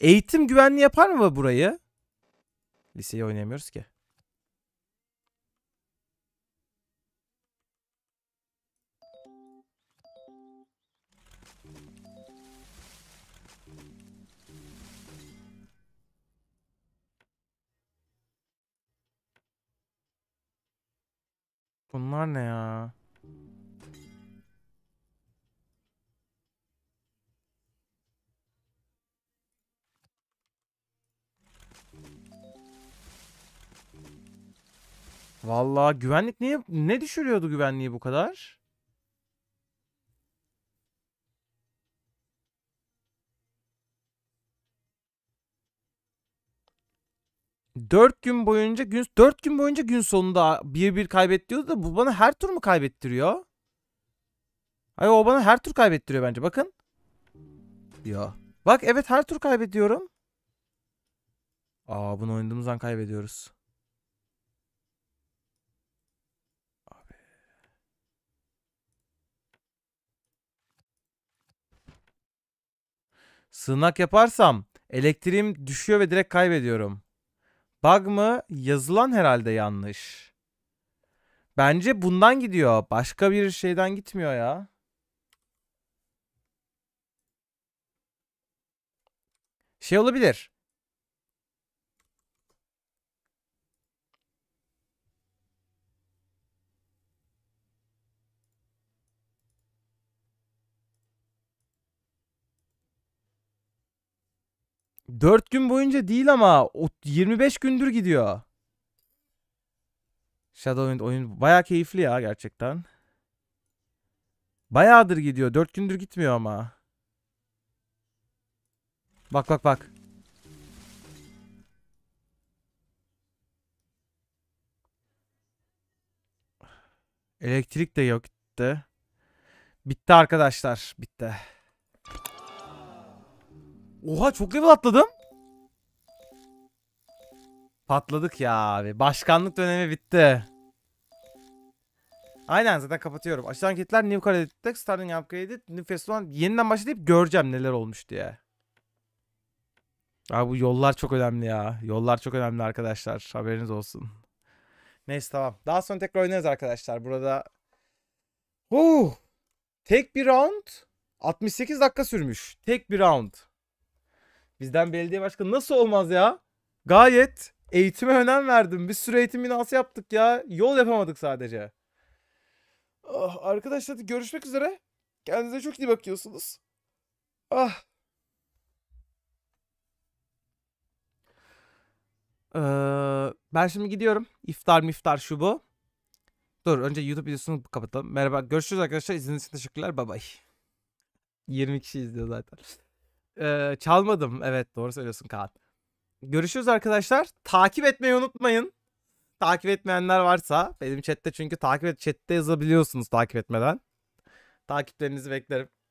Speaker 1: Eğitim güvenli yapar mı burayı? Liseyi oynayamıyoruz ki. Bunlar ne ya? Vallahi güvenlik niye ne düşürüyordu güvenliği bu kadar? 4 gün boyunca gün 4 gün boyunca gün sonunda 1-1 kaybediyordu da bu bana her tur mu kaybettiriyor? Hayır o bana her tur kaybettiriyor bence bakın. Ya. Bak evet her tur kaybediyorum. Aa bunu oynadığımız an kaybediyoruz. Abi. Sığınak yaparsam elektriğim düşüyor ve direkt kaybediyorum. Bug mı? Yazılan herhalde yanlış. Bence bundan gidiyor. Başka bir şeyden gitmiyor ya. Şey olabilir. 4 gün boyunca değil ama 25 gündür gidiyor. Shadowwind oyun baya keyifli ya gerçekten. Bayağıdır gidiyor. 4 gündür gitmiyor ama. Bak bak bak. Elektrik de yok gitti. Bitti arkadaşlar. Bitti. Oha çok level atladım. Patladık ya abi. Başkanlık dönemi bitti. Aynen zaten kapatıyorum. Açılan anketler New Credit, Starting Upgraded, New Festival yeniden başlayıp göreceğim neler olmuş diye. Abi bu yollar çok önemli ya. Yollar çok önemli arkadaşlar. Haberiniz olsun. Neyse tamam. Daha sonra tekrar oynarız arkadaşlar. Burada Uh! Tek bir round 68 dakika sürmüş. Tek bir round. Bizden belediye başkanı nasıl olmaz ya? Gayet eğitime önem verdim. Bir sürü eğitim binası yaptık ya. Yol yapamadık sadece. Oh, arkadaşlar görüşmek üzere. Kendinize çok iyi bakıyorsunuz. Ah. Ee, ben şimdi gidiyorum. İftar miftar şu bu. Dur önce YouTube videosunu kapatalım. Merhaba görüşürüz arkadaşlar. İzlediğiniz için teşekkürler. Bay bay. 20 kişi izliyor zaten. Ee, çalmadım. Evet doğru söylüyorsun Kaan. Görüşürüz arkadaşlar. Takip etmeyi unutmayın. Takip etmeyenler varsa benim chatte çünkü takip et chatte yazabiliyorsunuz takip etmeden. Takiplerinizi beklerim.